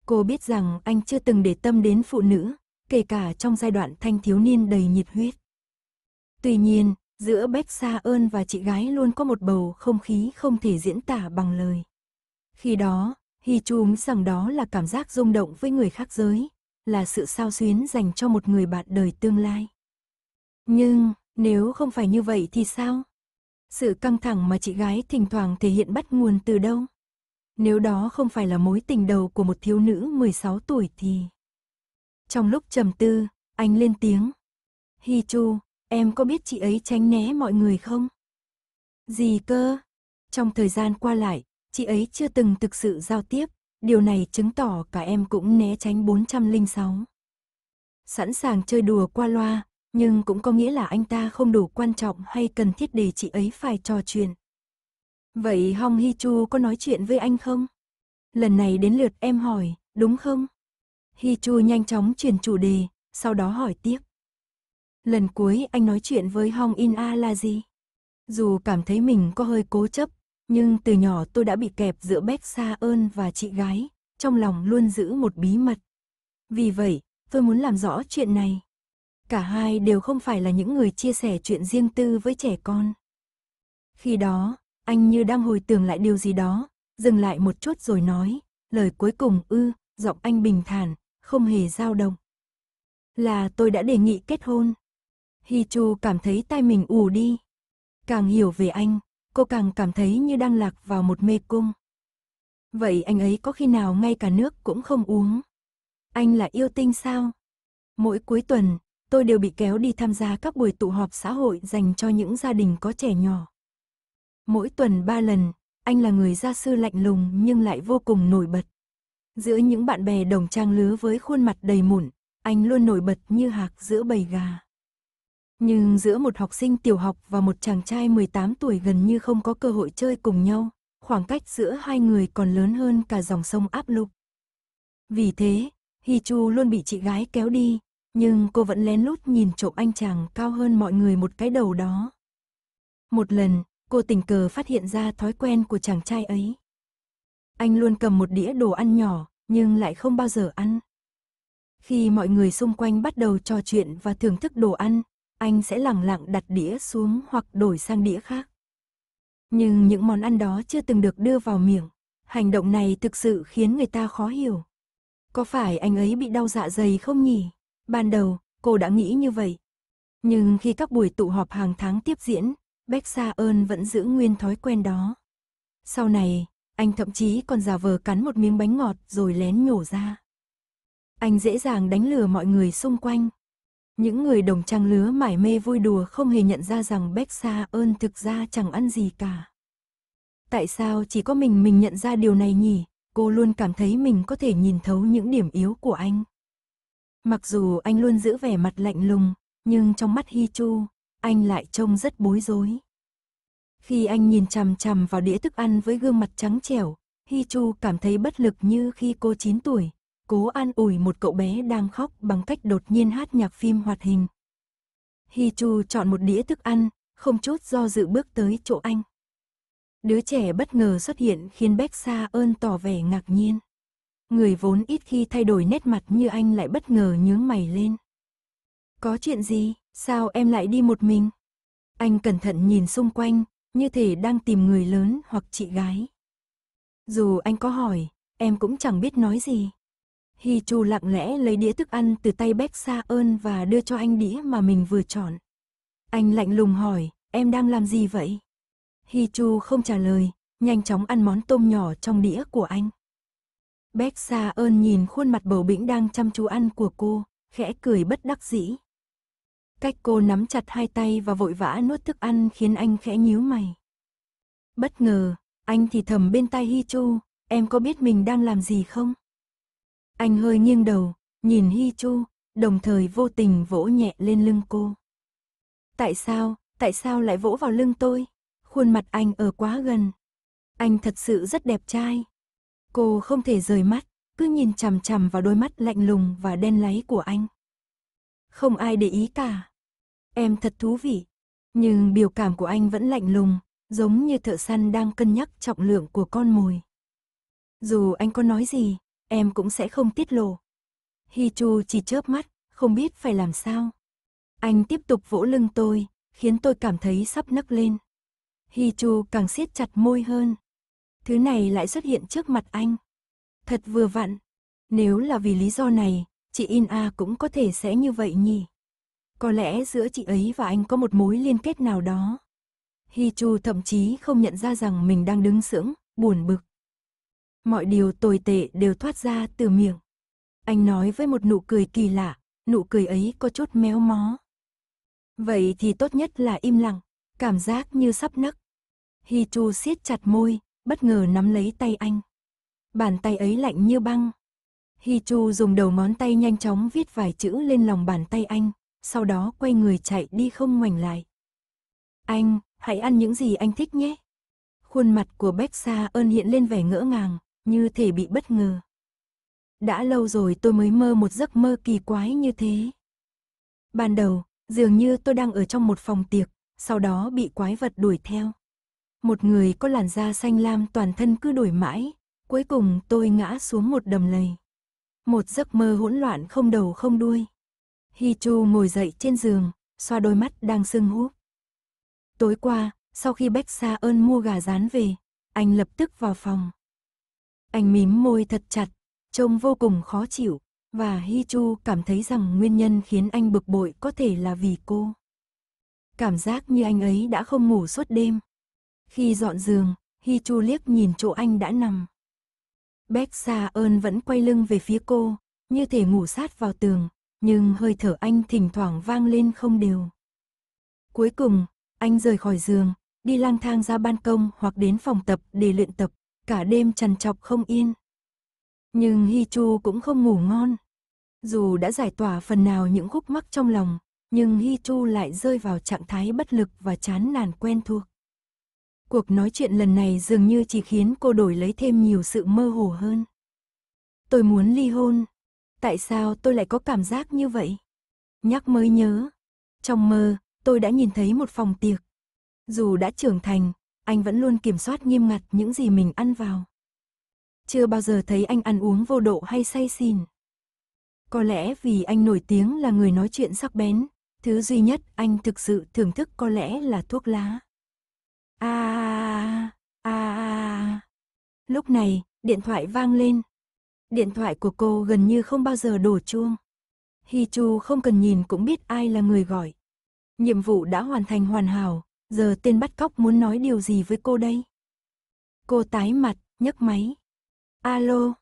Cô biết rằng anh chưa từng để tâm đến phụ nữ, kể cả trong giai đoạn thanh thiếu niên đầy nhiệt huyết. Tuy nhiên, giữa Bách Sa ơn và chị gái luôn có một bầu không khí không thể diễn tả bằng lời. Khi đó, Hy Chú rằng đó là cảm giác rung động với người khác giới, là sự sao xuyến dành cho một người bạn đời tương lai. Nhưng, nếu không phải như vậy thì sao? Sự căng thẳng mà chị gái thỉnh thoảng thể hiện bắt nguồn từ đâu? Nếu đó không phải là mối tình đầu của một thiếu nữ 16 tuổi thì... Trong lúc trầm tư, anh lên tiếng. Hi Chu, em có biết chị ấy tránh né mọi người không? Gì cơ? Trong thời gian qua lại, chị ấy chưa từng thực sự giao tiếp, điều này chứng tỏ cả em cũng né tránh 406. Sẵn sàng chơi đùa qua loa, nhưng cũng có nghĩa là anh ta không đủ quan trọng hay cần thiết để chị ấy phải trò chuyện. Vậy Hong Hi Chu có nói chuyện với anh không? Lần này đến lượt em hỏi, đúng không? Hi Chu nhanh chóng chuyển chủ đề, sau đó hỏi tiếp. Lần cuối anh nói chuyện với Hong In A là gì? Dù cảm thấy mình có hơi cố chấp, nhưng từ nhỏ tôi đã bị kẹp giữa Bách Sa ơn và chị gái, trong lòng luôn giữ một bí mật. Vì vậy, tôi muốn làm rõ chuyện này. Cả hai đều không phải là những người chia sẻ chuyện riêng tư với trẻ con. Khi đó, anh như đang hồi tưởng lại điều gì đó, dừng lại một chút rồi nói, lời cuối cùng ư, giọng anh bình thản, không hề dao động. Là tôi đã đề nghị kết hôn. Hi Chu cảm thấy tai mình ù đi. Càng hiểu về anh, cô càng cảm thấy như đang lạc vào một mê cung. Vậy anh ấy có khi nào ngay cả nước cũng không uống? Anh là yêu tinh sao? Mỗi cuối tuần, tôi đều bị kéo đi tham gia các buổi tụ họp xã hội dành cho những gia đình có trẻ nhỏ. Mỗi tuần ba lần, anh là người gia sư lạnh lùng nhưng lại vô cùng nổi bật. Giữa những bạn bè đồng trang lứa với khuôn mặt đầy mụn, anh luôn nổi bật như hạc giữa bầy gà. Nhưng giữa một học sinh tiểu học và một chàng trai 18 tuổi gần như không có cơ hội chơi cùng nhau, khoảng cách giữa hai người còn lớn hơn cả dòng sông áp lục. Vì thế, Hi Chu luôn bị chị gái kéo đi, nhưng cô vẫn lén lút nhìn trộm anh chàng cao hơn mọi người một cái đầu đó. Một lần, cô tình cờ phát hiện ra thói quen của chàng trai ấy. Anh luôn cầm một đĩa đồ ăn nhỏ, nhưng lại không bao giờ ăn. Khi mọi người xung quanh bắt đầu trò chuyện và thưởng thức đồ ăn, anh sẽ lẳng lặng đặt đĩa xuống hoặc đổi sang đĩa khác. Nhưng những món ăn đó chưa từng được đưa vào miệng. Hành động này thực sự khiến người ta khó hiểu. Có phải anh ấy bị đau dạ dày không nhỉ? Ban đầu, cô đã nghĩ như vậy. Nhưng khi các buổi tụ họp hàng tháng tiếp diễn, Beck Sa ơn vẫn giữ nguyên thói quen đó. Sau này, anh thậm chí còn giả vờ cắn một miếng bánh ngọt rồi lén nhổ ra. Anh dễ dàng đánh lừa mọi người xung quanh. Những người đồng trang lứa mải mê vui đùa không hề nhận ra rằng Beck Sa ơn thực ra chẳng ăn gì cả. Tại sao chỉ có mình mình nhận ra điều này nhỉ? Cô luôn cảm thấy mình có thể nhìn thấu những điểm yếu của anh. Mặc dù anh luôn giữ vẻ mặt lạnh lùng, nhưng trong mắt Hi Chu, anh lại trông rất bối rối. Khi anh nhìn chằm chằm vào đĩa thức ăn với gương mặt trắng trẻo, Hi Chu cảm thấy bất lực như khi cô 9 tuổi, cố an ủi một cậu bé đang khóc bằng cách đột nhiên hát nhạc phim hoạt hình. Hi Chu chọn một đĩa thức ăn, không chút do dự bước tới chỗ anh. Đứa trẻ bất ngờ xuất hiện khiến Beck Sa ơn tỏ vẻ ngạc nhiên người vốn ít khi thay đổi nét mặt như anh lại bất ngờ nhướng mày lên. Có chuyện gì, sao em lại đi một mình? Anh cẩn thận nhìn xung quanh, như thể đang tìm người lớn hoặc chị gái. Dù anh có hỏi, em cũng chẳng biết nói gì. Hi Chu lặng lẽ lấy đĩa thức ăn từ tay Bách Sa ơn và đưa cho anh đĩa mà mình vừa chọn. Anh lạnh lùng hỏi, em đang làm gì vậy? Hi Chu không trả lời, nhanh chóng ăn món tôm nhỏ trong đĩa của anh. Bách Sa ơn nhìn khuôn mặt bầu bĩnh đang chăm chú ăn của cô, khẽ cười bất đắc dĩ. Cách cô nắm chặt hai tay và vội vã nuốt thức ăn khiến anh khẽ nhíu mày. Bất ngờ, anh thì thầm bên tai Hi Chu, em có biết mình đang làm gì không? Anh hơi nghiêng đầu, nhìn Hi Chu, đồng thời vô tình vỗ nhẹ lên lưng cô. Tại sao, tại sao lại vỗ vào lưng tôi? Khuôn mặt anh ở quá gần. Anh thật sự rất đẹp trai. Cô không thể rời mắt, cứ nhìn chằm chằm vào đôi mắt lạnh lùng và đen láy của anh. Không ai để ý cả. Em thật thú vị. Nhưng biểu cảm của anh vẫn lạnh lùng, giống như thợ săn đang cân nhắc trọng lượng của con mồi. Dù anh có nói gì, em cũng sẽ không tiết lộ. Hi Chu chỉ chớp mắt, không biết phải làm sao. Anh tiếp tục vỗ lưng tôi, khiến tôi cảm thấy sắp nấc lên. Hi Chu càng siết chặt môi hơn, Thứ này lại xuất hiện trước mặt anh. Thật vừa vặn. Nếu là vì lý do này, chị In A cũng có thể sẽ như vậy nhỉ. Có lẽ giữa chị ấy và anh có một mối liên kết nào đó. Hi Chu thậm chí không nhận ra rằng mình đang đứng sững, buồn bực. Mọi điều tồi tệ đều thoát ra từ miệng. Anh nói với một nụ cười kỳ lạ, nụ cười ấy có chút méo mó. Vậy thì tốt nhất là im lặng, cảm giác như sắp nấc. Hi Chu siết chặt môi, bất ngờ nắm lấy tay anh. Bàn tay ấy lạnh như băng. Hi Chu dùng đầu ngón tay nhanh chóng viết vài chữ lên lòng bàn tay anh, sau đó quay người chạy đi không ngoảnh lại. Anh, hãy ăn những gì anh thích nhé. Khuôn mặt của Bách Sa ơn hiện lên vẻ ngỡ ngàng, như thể bị bất ngờ. Đã lâu rồi tôi mới mơ một giấc mơ kỳ quái như thế. Ban đầu, dường như tôi đang ở trong một phòng tiệc, sau đó bị quái vật đuổi theo một người có làn da xanh lam toàn thân cứ đổi mãi, cuối cùng tôi ngã xuống một đầm lầy. Một giấc mơ hỗn loạn không đầu không đuôi. Hi Chu ngồi dậy trên giường, xoa đôi mắt đang sưng húp. Tối qua, sau khi Bách Sa ơn mua gà rán về, anh lập tức vào phòng. Anh mím môi thật chặt, trông vô cùng khó chịu, và Hi Chu cảm thấy rằng nguyên nhân khiến anh bực bội có thể là vì cô. Cảm giác như anh ấy đã không ngủ suốt đêm. Khi dọn giường, Hi Chu liếc nhìn chỗ anh đã nằm. Bách Sa ơn vẫn quay lưng về phía cô, như thể ngủ sát vào tường, nhưng hơi thở anh thỉnh thoảng vang lên không đều. Cuối cùng, anh rời khỏi giường, đi lang thang ra ban công hoặc đến phòng tập để luyện tập, cả đêm trằn trọc không yên. Nhưng Hi Chu cũng không ngủ ngon. Dù đã giải tỏa phần nào những khúc mắc trong lòng, nhưng Hi Chu lại rơi vào trạng thái bất lực và chán nản quen thuộc. Cuộc nói chuyện lần này dường như chỉ khiến cô đổi lấy thêm nhiều sự mơ hồ hơn. Tôi muốn ly hôn. Tại sao tôi lại có cảm giác như vậy? Nhắc mới nhớ. Trong mơ, tôi đã nhìn thấy một phòng tiệc. Dù đã trưởng thành, anh vẫn luôn kiểm soát nghiêm ngặt những gì mình ăn vào. Chưa bao giờ thấy anh ăn uống vô độ hay say xỉn. Có lẽ vì anh nổi tiếng là người nói chuyện sắc bén, thứ duy nhất anh thực sự thưởng thức có lẽ là thuốc lá a a a lúc này điện thoại vang lên điện thoại của cô gần như không bao giờ đổ chuông hi chu không cần nhìn cũng biết ai là người gọi nhiệm vụ đã hoàn thành hoàn hảo giờ tên bắt cóc muốn nói điều gì với cô đây cô tái mặt nhấc máy alo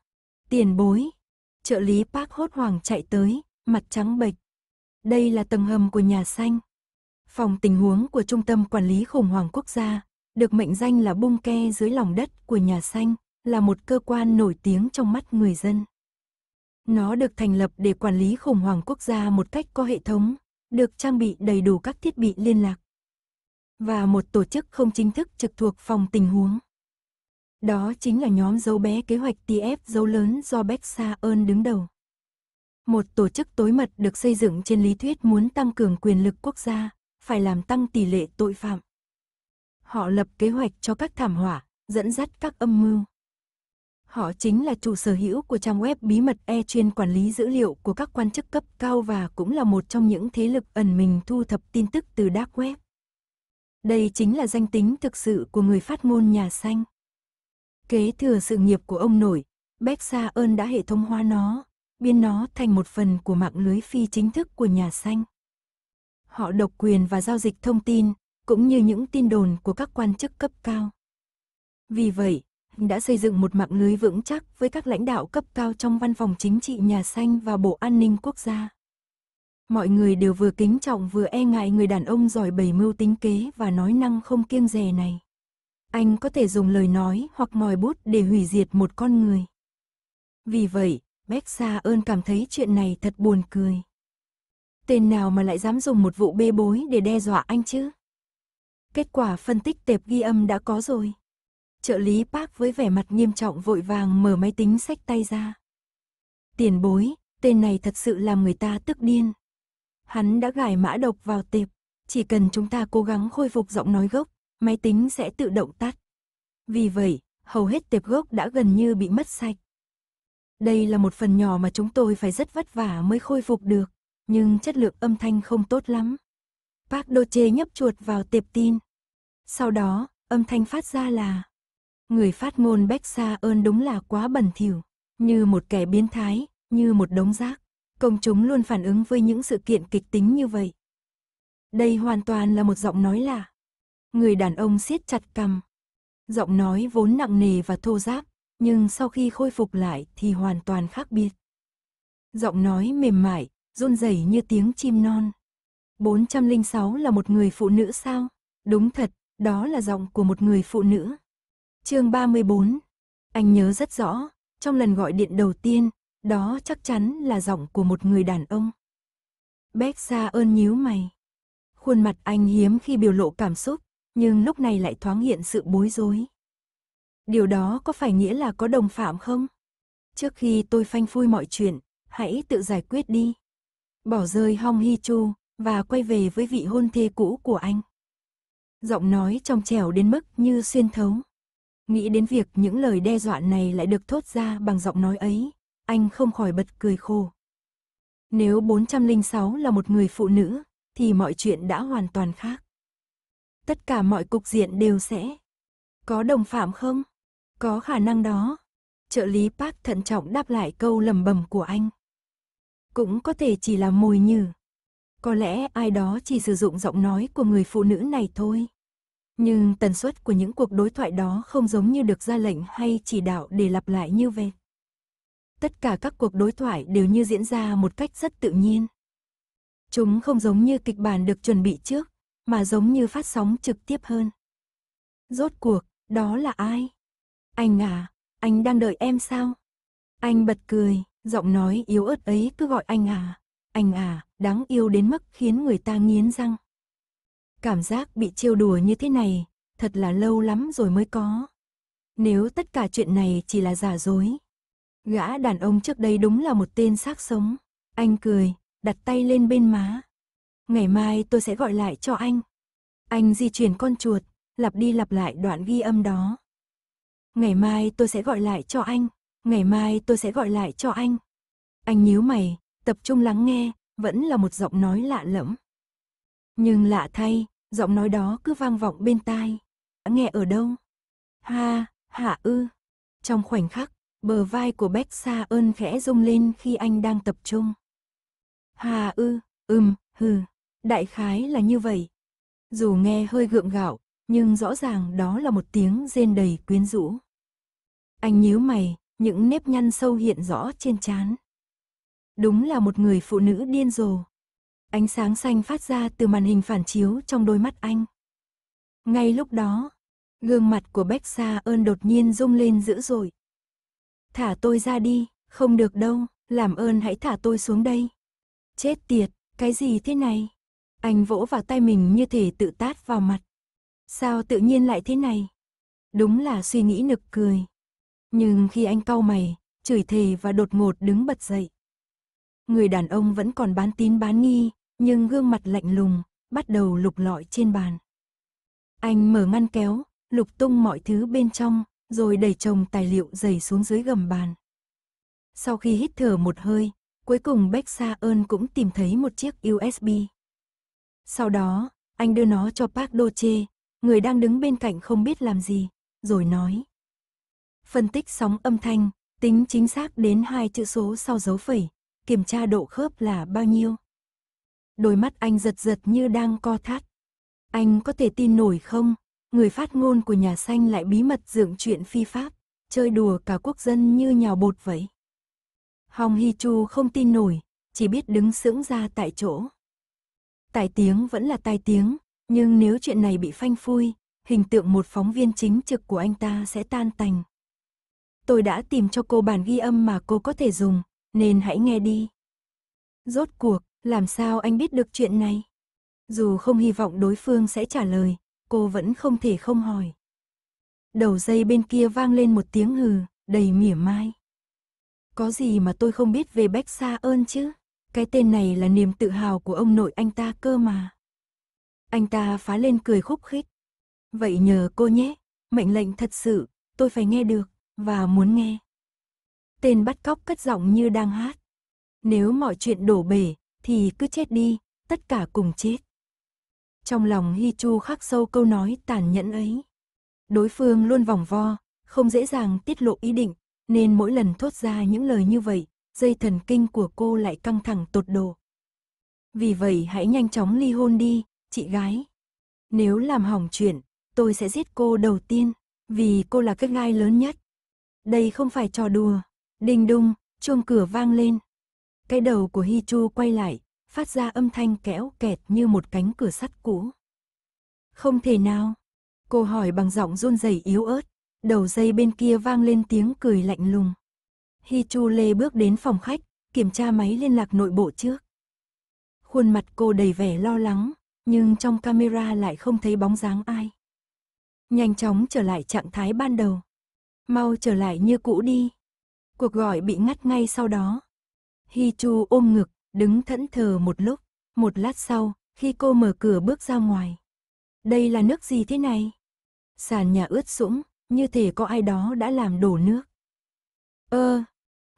tiền bối trợ lý park hốt hoảng chạy tới mặt trắng bệch đây là tầng hầm của nhà xanh phòng tình huống của trung tâm quản lý khủng hoảng quốc gia được mệnh danh là bung ke dưới lòng đất của nhà xanh, là một cơ quan nổi tiếng trong mắt người dân. Nó được thành lập để quản lý khủng hoảng quốc gia một cách có hệ thống, được trang bị đầy đủ các thiết bị liên lạc và một tổ chức không chính thức trực thuộc phòng tình huống. Đó chính là nhóm dấu bé kế hoạch TF dấu lớn do Bexa ơn đứng đầu. Một tổ chức tối mật được xây dựng trên lý thuyết muốn tăng cường quyền lực quốc gia, phải làm tăng tỷ lệ tội phạm họ lập kế hoạch cho các thảm họa, dẫn dắt các âm mưu. Họ chính là chủ sở hữu của trang web bí mật e chuyên quản lý dữ liệu của các quan chức cấp cao và cũng là một trong những thế lực ẩn mình thu thập tin tức từ dark web. Đây chính là danh tính thực sự của người phát ngôn nhà xanh. Kế thừa sự nghiệp của ông nổi, bexa ơn đã hệ thống hóa nó, biến nó thành một phần của mạng lưới phi chính thức của nhà xanh. Họ độc quyền và giao dịch thông tin, cũng như những tin đồn của các quan chức cấp cao. Vì vậy, đã xây dựng một mạng lưới vững chắc với các lãnh đạo cấp cao trong văn phòng chính trị Nhà Xanh và Bộ An ninh Quốc gia. Mọi người đều vừa kính trọng vừa e ngại người đàn ông giỏi bày mưu tính kế và nói năng không kiêng dè này. Anh có thể dùng lời nói hoặc mòi bút để hủy diệt một con người. Vì vậy, Bách Sa ơn cảm thấy chuyện này thật buồn cười. Tên nào mà lại dám dùng một vụ bê bối để đe dọa anh chứ? Kết quả phân tích tệp ghi âm đã có rồi. Trợ lý Park với vẻ mặt nghiêm trọng vội vàng mở máy tính sách tay ra. Tiền bối, tên này thật sự làm người ta tức điên. Hắn đã gài mã độc vào tệp, chỉ cần chúng ta cố gắng khôi phục giọng nói gốc, máy tính sẽ tự động tắt. Vì vậy, hầu hết tệp gốc đã gần như bị mất sạch. Đây là một phần nhỏ mà chúng tôi phải rất vất vả mới khôi phục được, nhưng chất lượng âm thanh không tốt lắm. Park Đô nhấp chuột vào tiệp tin. Sau đó, âm thanh phát ra là Người phát ngôn Bách Sa ơn đúng là quá bẩn thỉu, như một kẻ biến thái, như một đống rác. Công chúng luôn phản ứng với những sự kiện kịch tính như vậy. Đây hoàn toàn là một giọng nói lạ. Người đàn ông siết chặt cằm. Giọng nói vốn nặng nề và thô ráp, nhưng sau khi khôi phục lại thì hoàn toàn khác biệt. Giọng nói mềm mại, run rẩy như tiếng chim non. 406 là một người phụ nữ sao? Đúng thật, đó là giọng của một người phụ nữ. chương 34. Anh nhớ rất rõ, trong lần gọi điện đầu tiên, đó chắc chắn là giọng của một người đàn ông. Bét xa ơn nhíu mày. Khuôn mặt anh hiếm khi biểu lộ cảm xúc, nhưng lúc này lại thoáng hiện sự bối rối. Điều đó có phải nghĩa là có đồng phạm không? Trước khi tôi phanh phui mọi chuyện, hãy tự giải quyết đi. Bỏ rơi Hong Hi Chu, và quay về với vị hôn thê cũ của anh. Giọng nói trong trẻo đến mức như xuyên thấu. Nghĩ đến việc những lời đe dọa này lại được thốt ra bằng giọng nói ấy, anh không khỏi bật cười khô. Nếu 406 là một người phụ nữ, thì mọi chuyện đã hoàn toàn khác. Tất cả mọi cục diện đều sẽ. Có đồng phạm không? Có khả năng đó. Trợ lý Park thận trọng đáp lại câu lầm bầm của anh. Cũng có thể chỉ là mồi nhử. Có lẽ ai đó chỉ sử dụng giọng nói của người phụ nữ này thôi. Nhưng tần suất của những cuộc đối thoại đó không giống như được ra lệnh hay chỉ đạo để lặp lại như vậy. Tất cả các cuộc đối thoại đều như diễn ra một cách rất tự nhiên. Chúng không giống như kịch bản được chuẩn bị trước, mà giống như phát sóng trực tiếp hơn. Rốt cuộc, đó là ai? Anh à, anh đang đợi em sao? Anh bật cười, giọng nói yếu ớt ấy cứ gọi anh à, anh à, đáng yêu đến mức khiến người ta nghiến răng. Cảm giác bị trêu đùa như thế này, thật là lâu lắm rồi mới có. Nếu tất cả chuyện này chỉ là giả dối. Gã đàn ông trước đây đúng là một tên xác sống. Anh cười, đặt tay lên bên má. Ngày mai tôi sẽ gọi lại cho anh. Anh di chuyển con chuột, lặp đi lặp lại đoạn ghi âm đó. Ngày mai tôi sẽ gọi lại cho anh. Ngày mai tôi sẽ gọi lại cho anh. Anh nhíu mày, tập trung lắng nghe, vẫn là một giọng nói lạ lẫm. Nhưng lạ thay, giọng nói đó cứ vang vọng bên tai. Nghe ở đâu? Ha, hạ ư. Trong khoảnh khắc, bờ vai của Bách Sa ơn khẽ rung lên khi anh đang tập trung. Hà ư, ừm, hừ, đại khái là như vậy. Dù nghe hơi gượng gạo, nhưng rõ ràng đó là một tiếng rên đầy quyến rũ. Anh nhíu mày, những nếp nhăn sâu hiện rõ trên trán. Đúng là một người phụ nữ điên rồ. Ánh sáng xanh phát ra từ màn hình phản chiếu trong đôi mắt anh. Ngay lúc đó, gương mặt của Bách Sa ơn đột nhiên rung lên dữ dội. Thả tôi ra đi, không được đâu, làm ơn hãy thả tôi xuống đây. Chết tiệt, cái gì thế này? Anh vỗ vào tay mình như thể tự tát vào mặt. Sao tự nhiên lại thế này? Đúng là suy nghĩ nực cười. Nhưng khi anh cau mày, chửi thề và đột ngột đứng bật dậy. Người đàn ông vẫn còn bán tín bán nghi, nhưng gương mặt lạnh lùng, bắt đầu lục lọi trên bàn. Anh mở ngăn kéo, lục tung mọi thứ bên trong, rồi đẩy chồng tài liệu dày xuống dưới gầm bàn. Sau khi hít thở một hơi, cuối cùng Beck Sa ơn cũng tìm thấy một chiếc USB. Sau đó, anh đưa nó cho Park Do Chê, người đang đứng bên cạnh không biết làm gì, rồi nói. Phân tích sóng âm thanh, tính chính xác đến hai chữ số sau dấu phẩy, kiểm tra độ khớp là bao nhiêu. Đôi mắt anh giật giật như đang co thắt. Anh có thể tin nổi không? Người phát ngôn của nhà xanh lại bí mật dựng chuyện phi pháp, chơi đùa cả quốc dân như nhào bột vậy. Hong Hi Chu không tin nổi, chỉ biết đứng sững ra tại chỗ. Tài tiếng vẫn là tai tiếng, nhưng nếu chuyện này bị phanh phui, hình tượng một phóng viên chính trực của anh ta sẽ tan tành. Tôi đã tìm cho cô bản ghi âm mà cô có thể dùng, nên hãy nghe đi. Rốt cuộc, làm sao anh biết được chuyện này? Dù không hy vọng đối phương sẽ trả lời, cô vẫn không thể không hỏi. Đầu dây bên kia vang lên một tiếng hừ, đầy mỉa mai. Có gì mà tôi không biết về Bách Sa ơn chứ? Cái tên này là niềm tự hào của ông nội anh ta cơ mà. Anh ta phá lên cười khúc khích. Vậy nhờ cô nhé, mệnh lệnh thật sự, tôi phải nghe được, và muốn nghe. Tên bắt cóc cất giọng như đang hát. Nếu mọi chuyện đổ bể, thì cứ chết đi, tất cả cùng chết. Trong lòng Hi Chu khắc sâu câu nói tàn nhẫn ấy. Đối phương luôn vòng vo, không dễ dàng tiết lộ ý định, nên mỗi lần thốt ra những lời như vậy, dây thần kinh của cô lại căng thẳng tột độ. Vì vậy hãy nhanh chóng ly hôn đi, chị gái. Nếu làm hỏng chuyện, tôi sẽ giết cô đầu tiên, vì cô là cái gai lớn nhất. Đây không phải trò đùa. Đinh đung, chuông cửa vang lên. Cái đầu của Hi Chu quay lại, phát ra âm thanh kẽo kẹt như một cánh cửa sắt cũ. Không thể nào. Cô hỏi bằng giọng run rẩy yếu ớt, đầu dây bên kia vang lên tiếng cười lạnh lùng. Hi Chu Lê bước đến phòng khách, kiểm tra máy liên lạc nội bộ trước. Khuôn mặt cô đầy vẻ lo lắng, nhưng trong camera lại không thấy bóng dáng ai. Nhanh chóng trở lại trạng thái ban đầu. Mau trở lại như cũ đi. Cuộc gọi bị ngắt ngay sau đó. Hi Chu ôm ngực, đứng thẫn thờ một lúc. Một lát sau, khi cô mở cửa bước ra ngoài. Đây là nước gì thế này? Sàn nhà ướt sũng, như thể có ai đó đã làm đổ nước. Ơ, ờ,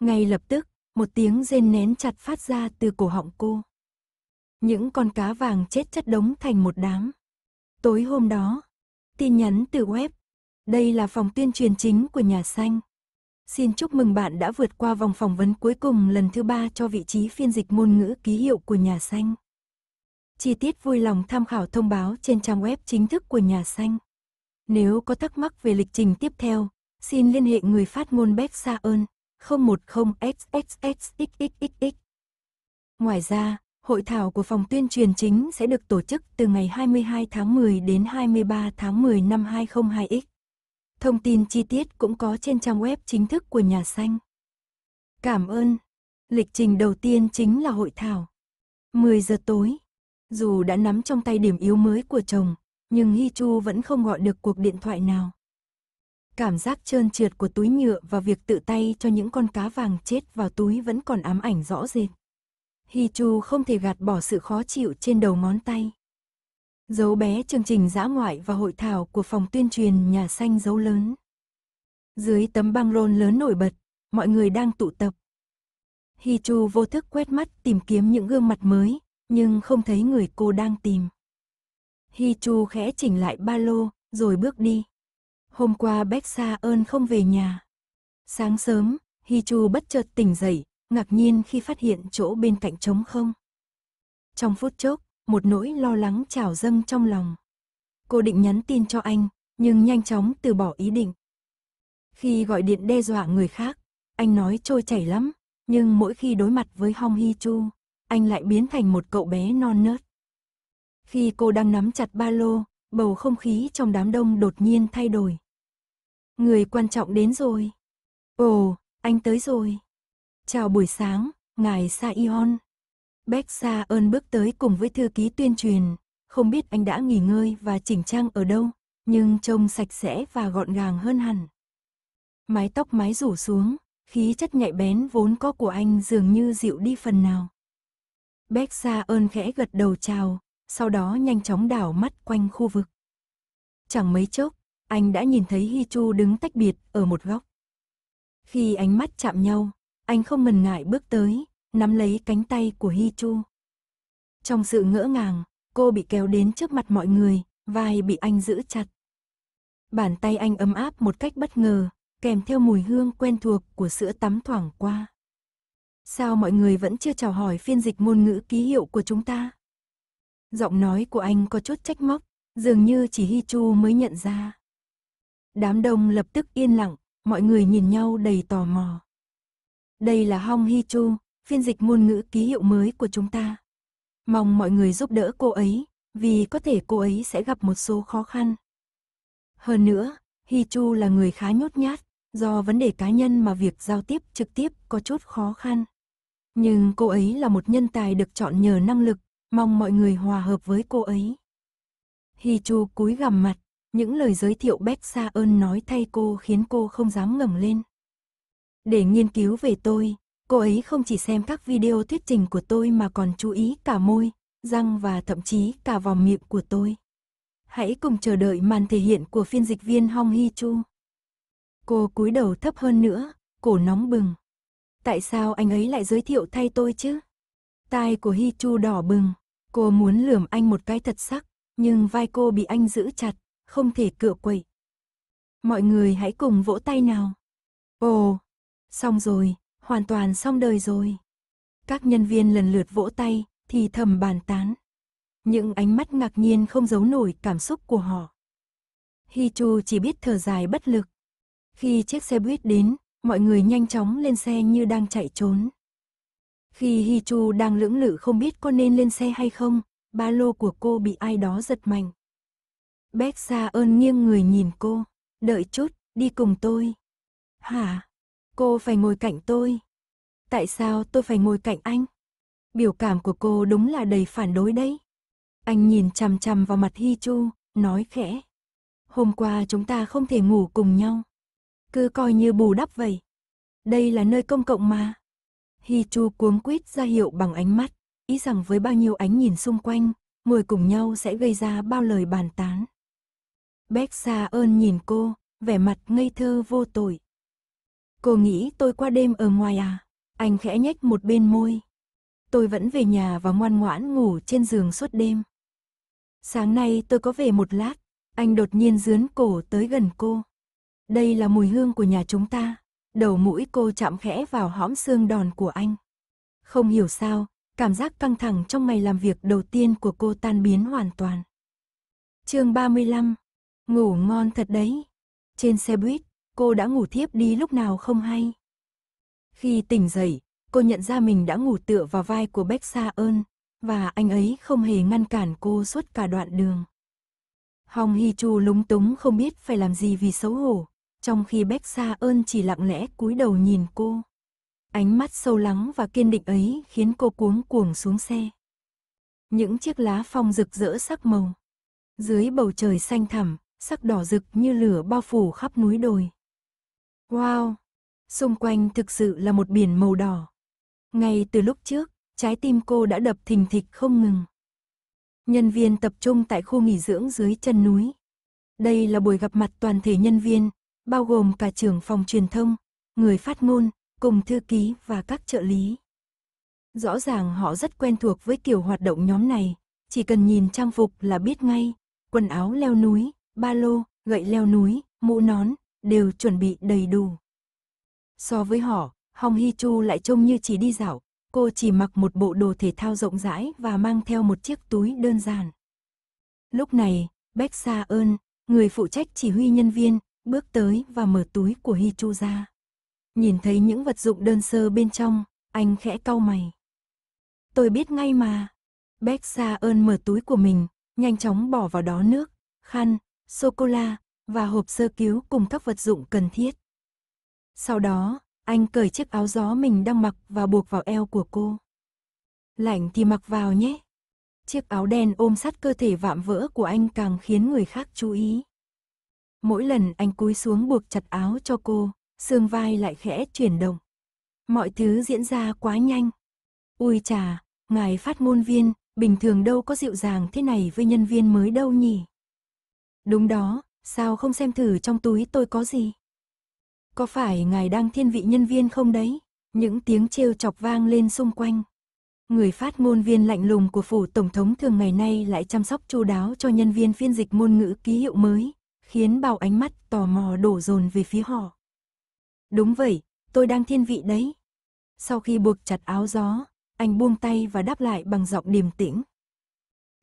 ngay lập tức, một tiếng rên nén chặt phát ra từ cổ họng cô. Những con cá vàng chết chất đống thành một đám. Tối hôm đó, tin nhắn từ web. Đây là phòng tuyên truyền chính của nhà xanh. Xin chúc mừng bạn đã vượt qua vòng phỏng vấn cuối cùng lần thứ ba cho vị trí phiên dịch ngôn ngữ ký hiệu của nhà xanh. Chi tiết vui lòng tham khảo thông báo trên trang web chính thức của nhà xanh. Nếu có thắc mắc về lịch trình tiếp theo, xin liên hệ người phát ngôn Beck Sa ơn 010XXXXXXX. Ngoài ra, hội thảo của phòng tuyên truyền chính sẽ được tổ chức từ ngày 22 tháng 10 đến 23 tháng 10 năm 202X. Thông tin chi tiết cũng có trên trang web chính thức của nhà xanh. Cảm ơn. Lịch trình đầu tiên chính là hội thảo. 10 giờ tối. Dù đã nắm trong tay điểm yếu mới của chồng, nhưng Hi Chu vẫn không gọi được cuộc điện thoại nào. Cảm giác trơn trượt của túi nhựa và việc tự tay cho những con cá vàng chết vào túi vẫn còn ám ảnh rõ rệt. Hi Chu không thể gạt bỏ sự khó chịu trên đầu ngón tay. Dấu bé chương trình dã ngoại và hội thảo của phòng tuyên truyền nhà xanh dấu lớn. Dưới tấm băng rôn lớn nổi bật, mọi người đang tụ tập. Hi Chu vô thức quét mắt tìm kiếm những gương mặt mới, nhưng không thấy người cô đang tìm. Hi Chu khẽ chỉnh lại ba lô, rồi bước đi. Hôm qua Bách Sa ơn không về nhà. Sáng sớm, Hi Chu bất chợt tỉnh dậy, ngạc nhiên khi phát hiện chỗ bên cạnh trống không. Trong phút chốc, một nỗi lo lắng trào dâng trong lòng. Cô định nhắn tin cho anh, nhưng nhanh chóng từ bỏ ý định. Khi gọi điện đe dọa người khác, anh nói trôi chảy lắm, nhưng mỗi khi đối mặt với Hong Hi Chu, anh lại biến thành một cậu bé non nớt. Khi cô đang nắm chặt ba lô, bầu không khí trong đám đông đột nhiên thay đổi. Người quan trọng đến rồi. Ồ, anh tới rồi. Chào buổi sáng, ngài Sa Ion. Bách Sa ơn bước tới cùng với thư ký tuyên truyền, không biết anh đã nghỉ ngơi và chỉnh trang ở đâu, nhưng trông sạch sẽ và gọn gàng hơn hẳn. Mái tóc mái rủ xuống, khí chất nhạy bén vốn có của anh dường như dịu đi phần nào. Bách Sa ơn khẽ gật đầu chào, sau đó nhanh chóng đảo mắt quanh khu vực. Chẳng mấy chốc, anh đã nhìn thấy Hi Chu đứng tách biệt ở một góc. Khi ánh mắt chạm nhau, anh không ngần ngại bước tới, nắm lấy cánh tay của Hi Chu. Trong sự ngỡ ngàng, cô bị kéo đến trước mặt mọi người, vai bị anh giữ chặt. Bàn tay anh ấm áp một cách bất ngờ, kèm theo mùi hương quen thuộc của sữa tắm thoảng qua. Sao mọi người vẫn chưa chào hỏi phiên dịch ngôn ngữ ký hiệu của chúng ta? Giọng nói của anh có chút trách móc, dường như chỉ Hi Chu mới nhận ra. Đám đông lập tức yên lặng, mọi người nhìn nhau đầy tò mò. Đây là Hong Hi Chu, phiên dịch ngôn ngữ ký hiệu mới của chúng ta. Mong mọi người giúp đỡ cô ấy, vì có thể cô ấy sẽ gặp một số khó khăn. Hơn nữa, Hi Chu là người khá nhút nhát, do vấn đề cá nhân mà việc giao tiếp trực tiếp có chút khó khăn. Nhưng cô ấy là một nhân tài được chọn nhờ năng lực, mong mọi người hòa hợp với cô ấy. Hi Chu cúi gằm mặt, những lời giới thiệu Beck Sa ơn nói thay cô khiến cô không dám ngẩng lên. Để nghiên cứu về tôi, Cô ấy không chỉ xem các video thuyết trình của tôi mà còn chú ý cả môi, răng và thậm chí cả vòng miệng của tôi. Hãy cùng chờ đợi màn thể hiện của phiên dịch viên Hong hi Chu. Cô cúi đầu thấp hơn nữa, cổ nóng bừng. Tại sao anh ấy lại giới thiệu thay tôi chứ? Tai của Hi Chu đỏ bừng, cô muốn lườm anh một cái thật sắc, nhưng vai cô bị anh giữ chặt, không thể cựa quậy. Mọi người hãy cùng vỗ tay nào. Ồ, xong rồi, hoàn toàn xong đời rồi. Các nhân viên lần lượt vỗ tay, thì thầm bàn tán. Những ánh mắt ngạc nhiên không giấu nổi cảm xúc của họ. Hi Chu chỉ biết thở dài bất lực. Khi chiếc xe buýt đến, mọi người nhanh chóng lên xe như đang chạy trốn. Khi Hi Chu đang lưỡng lự không biết có nên lên xe hay không, ba lô của cô bị ai đó giật mạnh. Bách Sa ơn nghiêng người nhìn cô, đợi chút, đi cùng tôi. Hả? Cô phải ngồi cạnh tôi. Tại sao tôi phải ngồi cạnh anh? Biểu cảm của cô đúng là đầy phản đối đấy. Anh nhìn chằm chằm vào mặt Hi Chu, nói khẽ. Hôm qua chúng ta không thể ngủ cùng nhau. Cứ coi như bù đắp vậy. Đây là nơi công cộng mà. Hi Chu cuống quýt ra hiệu bằng ánh mắt, ý rằng với bao nhiêu ánh nhìn xung quanh, ngồi cùng nhau sẽ gây ra bao lời bàn tán. Bách Sa ơn nhìn cô, vẻ mặt ngây thơ vô tội. Cô nghĩ tôi qua đêm ở ngoài à? Anh khẽ nhếch một bên môi. Tôi vẫn về nhà và ngoan ngoãn ngủ trên giường suốt đêm. Sáng nay tôi có về một lát, anh đột nhiên dướn cổ tới gần cô. Đây là mùi hương của nhà chúng ta. Đầu mũi cô chạm khẽ vào hõm xương đòn của anh. Không hiểu sao, cảm giác căng thẳng trong ngày làm việc đầu tiên của cô tan biến hoàn toàn. chương 35 Ngủ ngon thật đấy. Trên xe buýt, cô đã ngủ thiếp đi lúc nào không hay. Khi tỉnh dậy, cô nhận ra mình đã ngủ tựa vào vai của Bách Sa ơn, và anh ấy không hề ngăn cản cô suốt cả đoạn đường. Hong Hi Chu lúng túng không biết phải làm gì vì xấu hổ, trong khi Bách Sa ơn chỉ lặng lẽ cúi đầu nhìn cô. Ánh mắt sâu lắng và kiên định ấy khiến cô cuống cuồng xuống xe. Những chiếc lá phong rực rỡ sắc màu. Dưới bầu trời xanh thẳm, sắc đỏ rực như lửa bao phủ khắp núi đồi. Wow! Xung quanh thực sự là một biển màu đỏ. Ngay từ lúc trước, trái tim cô đã đập thình thịch không ngừng. Nhân viên tập trung tại khu nghỉ dưỡng dưới chân núi. Đây là buổi gặp mặt toàn thể nhân viên, bao gồm cả trưởng phòng truyền thông, người phát ngôn, cùng thư ký và các trợ lý. Rõ ràng họ rất quen thuộc với kiểu hoạt động nhóm này, chỉ cần nhìn trang phục là biết ngay, quần áo leo núi, ba lô, gậy leo núi, mũ nón, đều chuẩn bị đầy đủ. So với họ, Hong Hi Chu lại trông như chỉ đi dạo, cô chỉ mặc một bộ đồ thể thao rộng rãi và mang theo một chiếc túi đơn giản. Lúc này, Bách Sa ơn, người phụ trách chỉ huy nhân viên, bước tới và mở túi của Hi Chu ra. Nhìn thấy những vật dụng đơn sơ bên trong, anh khẽ cau mày. Tôi biết ngay mà. Bách Sa ơn mở túi của mình, nhanh chóng bỏ vào đó nước, khăn, sô-cô-la, và hộp sơ cứu cùng các vật dụng cần thiết. Sau đó, anh cởi chiếc áo gió mình đang mặc và buộc vào eo của cô. Lạnh thì mặc vào nhé. Chiếc áo đen ôm sát cơ thể vạm vỡ của anh càng khiến người khác chú ý. Mỗi lần anh cúi xuống buộc chặt áo cho cô, xương vai lại khẽ chuyển động. Mọi thứ diễn ra quá nhanh. Ui chà, ngài phát ngôn viên, bình thường đâu có dịu dàng thế này với nhân viên mới đâu nhỉ? Đúng đó, Sao không xem thử trong túi tôi có gì? Có phải ngài đang thiên vị nhân viên không đấy? Những tiếng trêu chọc vang lên xung quanh. Người phát ngôn viên lạnh lùng của phủ tổng thống thường ngày nay lại chăm sóc chu đáo cho nhân viên phiên dịch ngôn ngữ ký hiệu mới, khiến bao ánh mắt tò mò đổ dồn về phía họ. Đúng vậy, tôi đang thiên vị đấy. Sau khi buộc chặt áo gió, anh buông tay và đáp lại bằng giọng điềm tĩnh.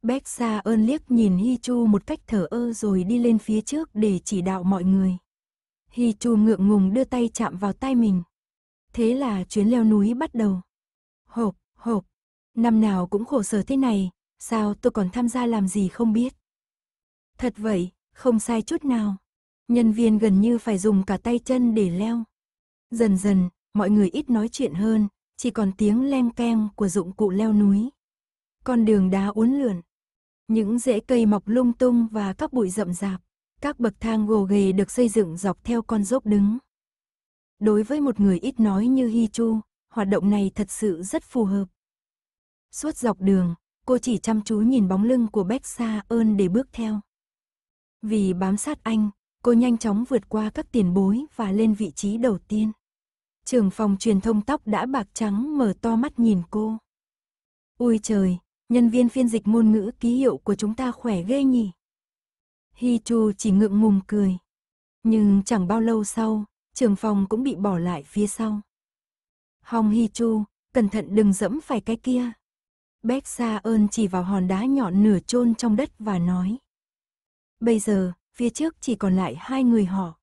Bách Sa ơn liếc nhìn Hi Chu một cách thở ơ rồi đi lên phía trước để chỉ đạo mọi người. Hi Chu ngượng ngùng đưa tay chạm vào tay mình. Thế là chuyến leo núi bắt đầu. Hộp, hộp, năm nào cũng khổ sở thế này, sao tôi còn tham gia làm gì không biết. Thật vậy, không sai chút nào. Nhân viên gần như phải dùng cả tay chân để leo. Dần dần, mọi người ít nói chuyện hơn, chỉ còn tiếng leng keng của dụng cụ leo núi. Con đường đá uốn lượn, những rễ cây mọc lung tung và các bụi rậm rạp. Các bậc thang gồ ghề được xây dựng dọc theo con dốc đứng. Đối với một người ít nói như Hi Chu, hoạt động này thật sự rất phù hợp. Suốt dọc đường, cô chỉ chăm chú nhìn bóng lưng của Bách Sa ơn để bước theo. Vì bám sát anh, cô nhanh chóng vượt qua các tiền bối và lên vị trí đầu tiên. Trưởng phòng truyền thông tóc đã bạc trắng mở to mắt nhìn cô. Ui trời, nhân viên phiên dịch ngôn ngữ ký hiệu của chúng ta khỏe ghê nhỉ. Hi Chu chỉ ngượng ngùng cười. Nhưng chẳng bao lâu sau, trường phòng cũng bị bỏ lại phía sau. Hong Hi Chu, cẩn thận đừng dẫm phải cái kia. Bách Sa ơn chỉ vào hòn đá nhỏ nửa chôn trong đất và nói. Bây giờ, phía trước chỉ còn lại hai người họ.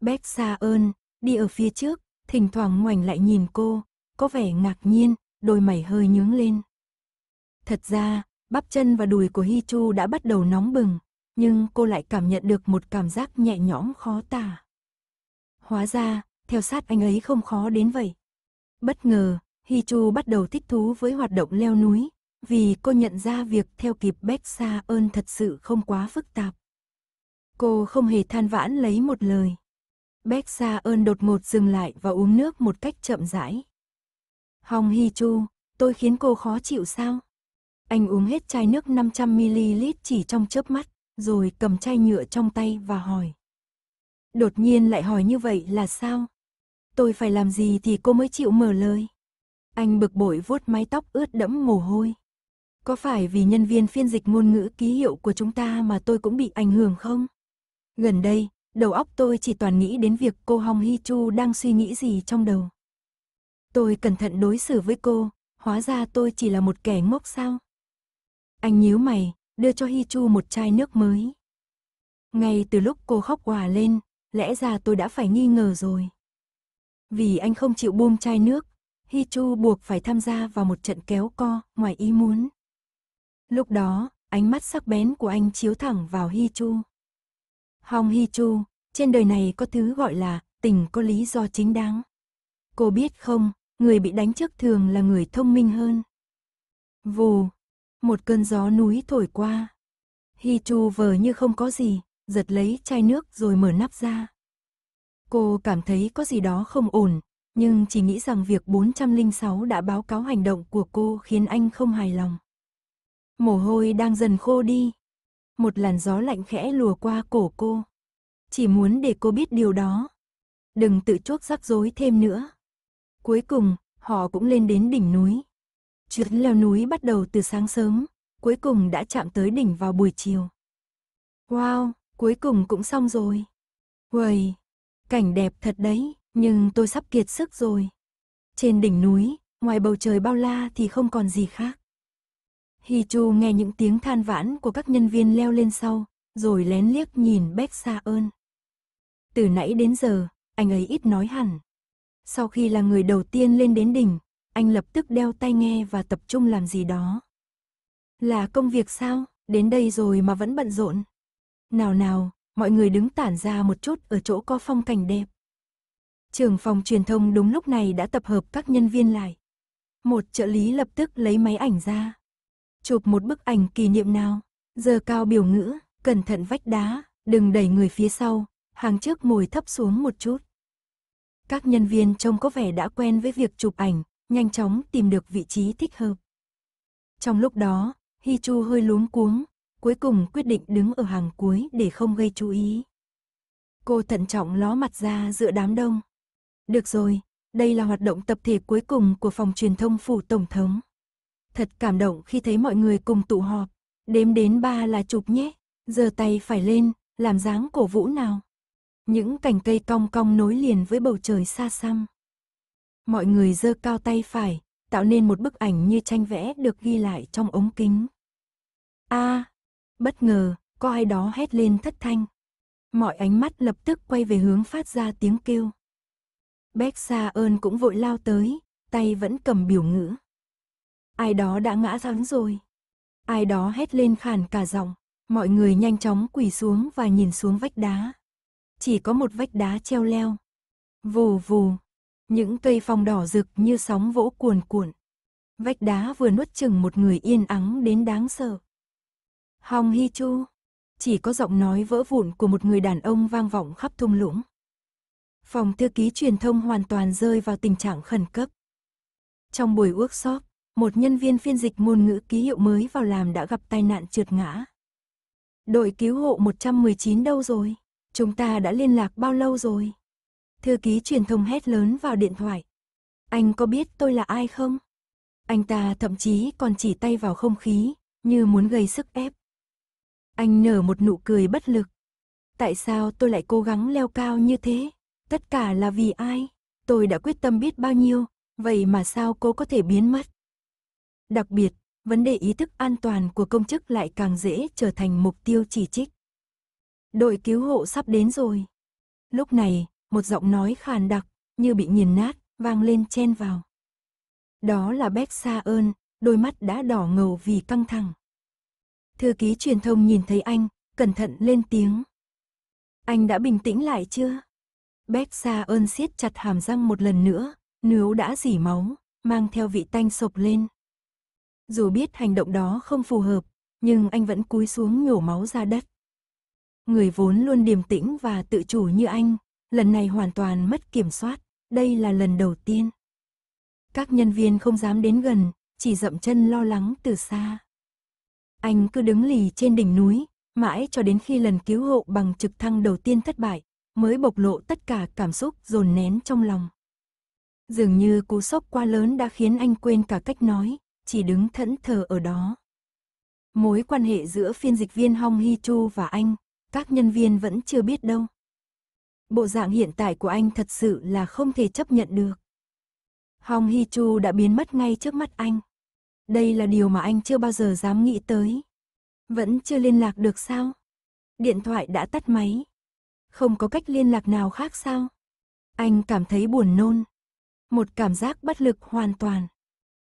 Bách Sa ơn, đi ở phía trước, thỉnh thoảng ngoảnh lại nhìn cô, có vẻ ngạc nhiên, đôi mày hơi nhướng lên. Thật ra, bắp chân và đùi của Hi Chu đã bắt đầu nóng bừng, nhưng cô lại cảm nhận được một cảm giác nhẹ nhõm khó tả. Hóa ra, theo sát anh ấy không khó đến vậy. Bất ngờ, Hi Chu bắt đầu thích thú với hoạt động leo núi, vì cô nhận ra việc theo kịp Beck Sa ơn thật sự không quá phức tạp. Cô không hề than vãn lấy một lời. Beck Sa ơn đột ngột dừng lại và uống nước một cách chậm rãi. Hong Hi Chu, tôi khiến cô khó chịu sao? Anh uống hết chai nước 500ml chỉ trong chớp mắt, rồi cầm chai nhựa trong tay và hỏi. Đột nhiên lại hỏi như vậy là sao? Tôi phải làm gì thì cô mới chịu mở lời? Anh bực bội vuốt mái tóc ướt đẫm mồ hôi. Có phải vì nhân viên phiên dịch ngôn ngữ ký hiệu của chúng ta mà tôi cũng bị ảnh hưởng không? Gần đây, đầu óc tôi chỉ toàn nghĩ đến việc cô Hong Hi Chu đang suy nghĩ gì trong đầu. Tôi cẩn thận đối xử với cô, hóa ra tôi chỉ là một kẻ ngốc sao? Anh nhíu mày, đưa cho Hi Chu một chai nước mới. Ngay từ lúc cô khóc quả lên, lẽ ra tôi đã phải nghi ngờ rồi. Vì anh không chịu buông chai nước, Hi Chu buộc phải tham gia vào một trận kéo co ngoài ý muốn. Lúc đó, ánh mắt sắc bén của anh chiếu thẳng vào Hi Chu. Hong Hi Chu, trên đời này có thứ gọi là tình có lý do chính đáng. Cô biết không, người bị đánh trước thường là người thông minh hơn. Vù, một cơn gió núi thổi qua. Hi Chu vờ như không có gì, giật lấy chai nước rồi mở nắp ra. Cô cảm thấy có gì đó không ổn, nhưng chỉ nghĩ rằng việc 406 đã báo cáo hành động của cô khiến anh không hài lòng. Mồ hôi đang dần khô đi. Một làn gió lạnh khẽ lùa qua cổ cô. Chỉ muốn để cô biết điều đó. Đừng tự chuốc rắc rối thêm nữa. Cuối cùng, họ cũng lên đến đỉnh núi. Chuyến leo núi bắt đầu từ sáng sớm, cuối cùng đã chạm tới đỉnh vào buổi chiều. Wow, cuối cùng cũng xong rồi. Uầy, cảnh đẹp thật đấy, nhưng tôi sắp kiệt sức rồi. Trên đỉnh núi, ngoài bầu trời bao la thì không còn gì khác. Hi Chu nghe những tiếng than vãn của các nhân viên leo lên sau, rồi lén liếc nhìn Bách Sa ơn. Từ nãy đến giờ, anh ấy ít nói hẳn. Sau khi là người đầu tiên lên đến đỉnh, anh lập tức đeo tai nghe và tập trung làm gì đó. Là công việc sao, đến đây rồi mà vẫn bận rộn. Nào nào, mọi người đứng tản ra một chút ở chỗ có phong cảnh đẹp. Trưởng phòng truyền thông đúng lúc này đã tập hợp các nhân viên lại. Một trợ lý lập tức lấy máy ảnh ra. Chụp một bức ảnh kỷ niệm nào, giờ cao biểu ngữ, cẩn thận vách đá, đừng đẩy người phía sau, hàng trước ngồi thấp xuống một chút. Các nhân viên trông có vẻ đã quen với việc chụp ảnh, nhanh chóng tìm được vị trí thích hợp. Trong lúc đó, Hi Chu hơi luống cuống, cuối cùng quyết định đứng ở hàng cuối để không gây chú ý. Cô thận trọng ló mặt ra giữa đám đông. Được rồi, đây là hoạt động tập thể cuối cùng của phòng truyền thông phủ tổng thống. Thật cảm động khi thấy mọi người cùng tụ họp, đếm đến ba là chụp nhé, giơ tay phải lên, làm dáng cổ vũ nào. Những cành cây cong cong nối liền với bầu trời xa xăm. Mọi người giơ cao tay phải, tạo nên một bức ảnh như tranh vẽ được ghi lại trong ống kính. A! À, bất ngờ, có ai đó hét lên thất thanh. Mọi ánh mắt lập tức quay về hướng phát ra tiếng kêu. Bách Sa ơn cũng vội lao tới, tay vẫn cầm biểu ngữ. Ai đó đã ngã rắn rồi. Ai đó hét lên khàn cả giọng, mọi người nhanh chóng quỳ xuống và nhìn xuống vách đá. Chỉ có một vách đá treo leo. Vù vù, những cây phong đỏ rực như sóng vỗ cuồn cuộn. Vách đá vừa nuốt chừng một người yên ắng đến đáng sợ. Hong Hi Chu, chỉ có giọng nói vỡ vụn của một người đàn ông vang vọng khắp thung lũng. Phòng thư ký truyền thông hoàn toàn rơi vào tình trạng khẩn cấp. Trong buổi workshop, một nhân viên phiên dịch ngôn ngữ ký hiệu mới vào làm đã gặp tai nạn trượt ngã. Đội cứu hộ 119 đâu rồi? Chúng ta đã liên lạc bao lâu rồi? Thư ký truyền thông hét lớn vào điện thoại. Anh có biết tôi là ai không? Anh ta thậm chí còn chỉ tay vào không khí, như muốn gây sức ép. Anh nở một nụ cười bất lực. Tại sao tôi lại cố gắng leo cao như thế? Tất cả là vì ai? Tôi đã quyết tâm biết bao nhiêu, vậy mà sao cô có thể biến mất? Đặc biệt, vấn đề ý thức an toàn của công chức lại càng dễ trở thành mục tiêu chỉ trích. Đội cứu hộ sắp đến rồi. Lúc này, một giọng nói khàn đặc, như bị nghiền nát, vang lên chen vào. Đó là Bét Sa ơn, đôi mắt đã đỏ ngầu vì căng thẳng. Thư ký truyền thông nhìn thấy anh, cẩn thận lên tiếng. Anh đã bình tĩnh lại chưa? Bét Sa ơn siết chặt hàm răng một lần nữa, nướu đã dỉ máu, mang theo vị tanh sộc lên. Dù biết hành động đó không phù hợp, nhưng anh vẫn cúi xuống nhổ máu ra đất. Người vốn luôn điềm tĩnh và tự chủ như anh, lần này hoàn toàn mất kiểm soát, đây là lần đầu tiên. Các nhân viên không dám đến gần, chỉ dậm chân lo lắng từ xa. Anh cứ đứng lì trên đỉnh núi, mãi cho đến khi lần cứu hộ bằng trực thăng đầu tiên thất bại, mới bộc lộ tất cả cảm xúc dồn nén trong lòng. Dường như cú sốc quá lớn đã khiến anh quên cả cách nói, chỉ đứng thẫn thờ ở đó. Mối quan hệ giữa phiên dịch viên Hong Hi Chu và anh, các nhân viên vẫn chưa biết đâu bộ dạng hiện tại của anh thật sự là không thể chấp nhận được. Hong Hi Chu đã biến mất ngay trước mắt anh. Đây là điều mà anh chưa bao giờ dám nghĩ tới. Vẫn chưa liên lạc được sao? Điện thoại đã tắt máy. Không có cách liên lạc nào khác sao? Anh cảm thấy buồn nôn. Một cảm giác bất lực hoàn toàn.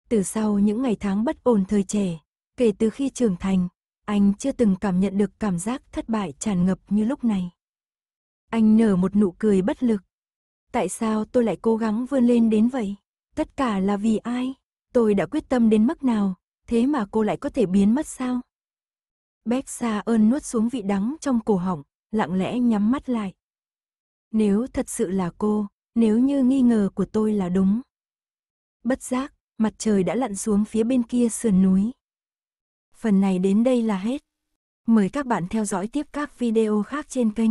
Từ sau những ngày tháng bất ổn thời trẻ, kể từ khi trưởng thành, anh chưa từng cảm nhận được cảm giác thất bại tràn ngập như lúc này. Anh nở một nụ cười bất lực. Tại sao tôi lại cố gắng vươn lên đến vậy? Tất cả là vì ai? Tôi đã quyết tâm đến mức nào, thế mà cô lại có thể biến mất sao? Bách Sa ơn nuốt xuống vị đắng trong cổ họng, lặng lẽ nhắm mắt lại. Nếu thật sự là cô, nếu như nghi ngờ của tôi là đúng. Bất giác, mặt trời đã lặn xuống phía bên kia sườn núi. Phần này đến đây là hết. Mời các bạn theo dõi tiếp các video khác trên kênh.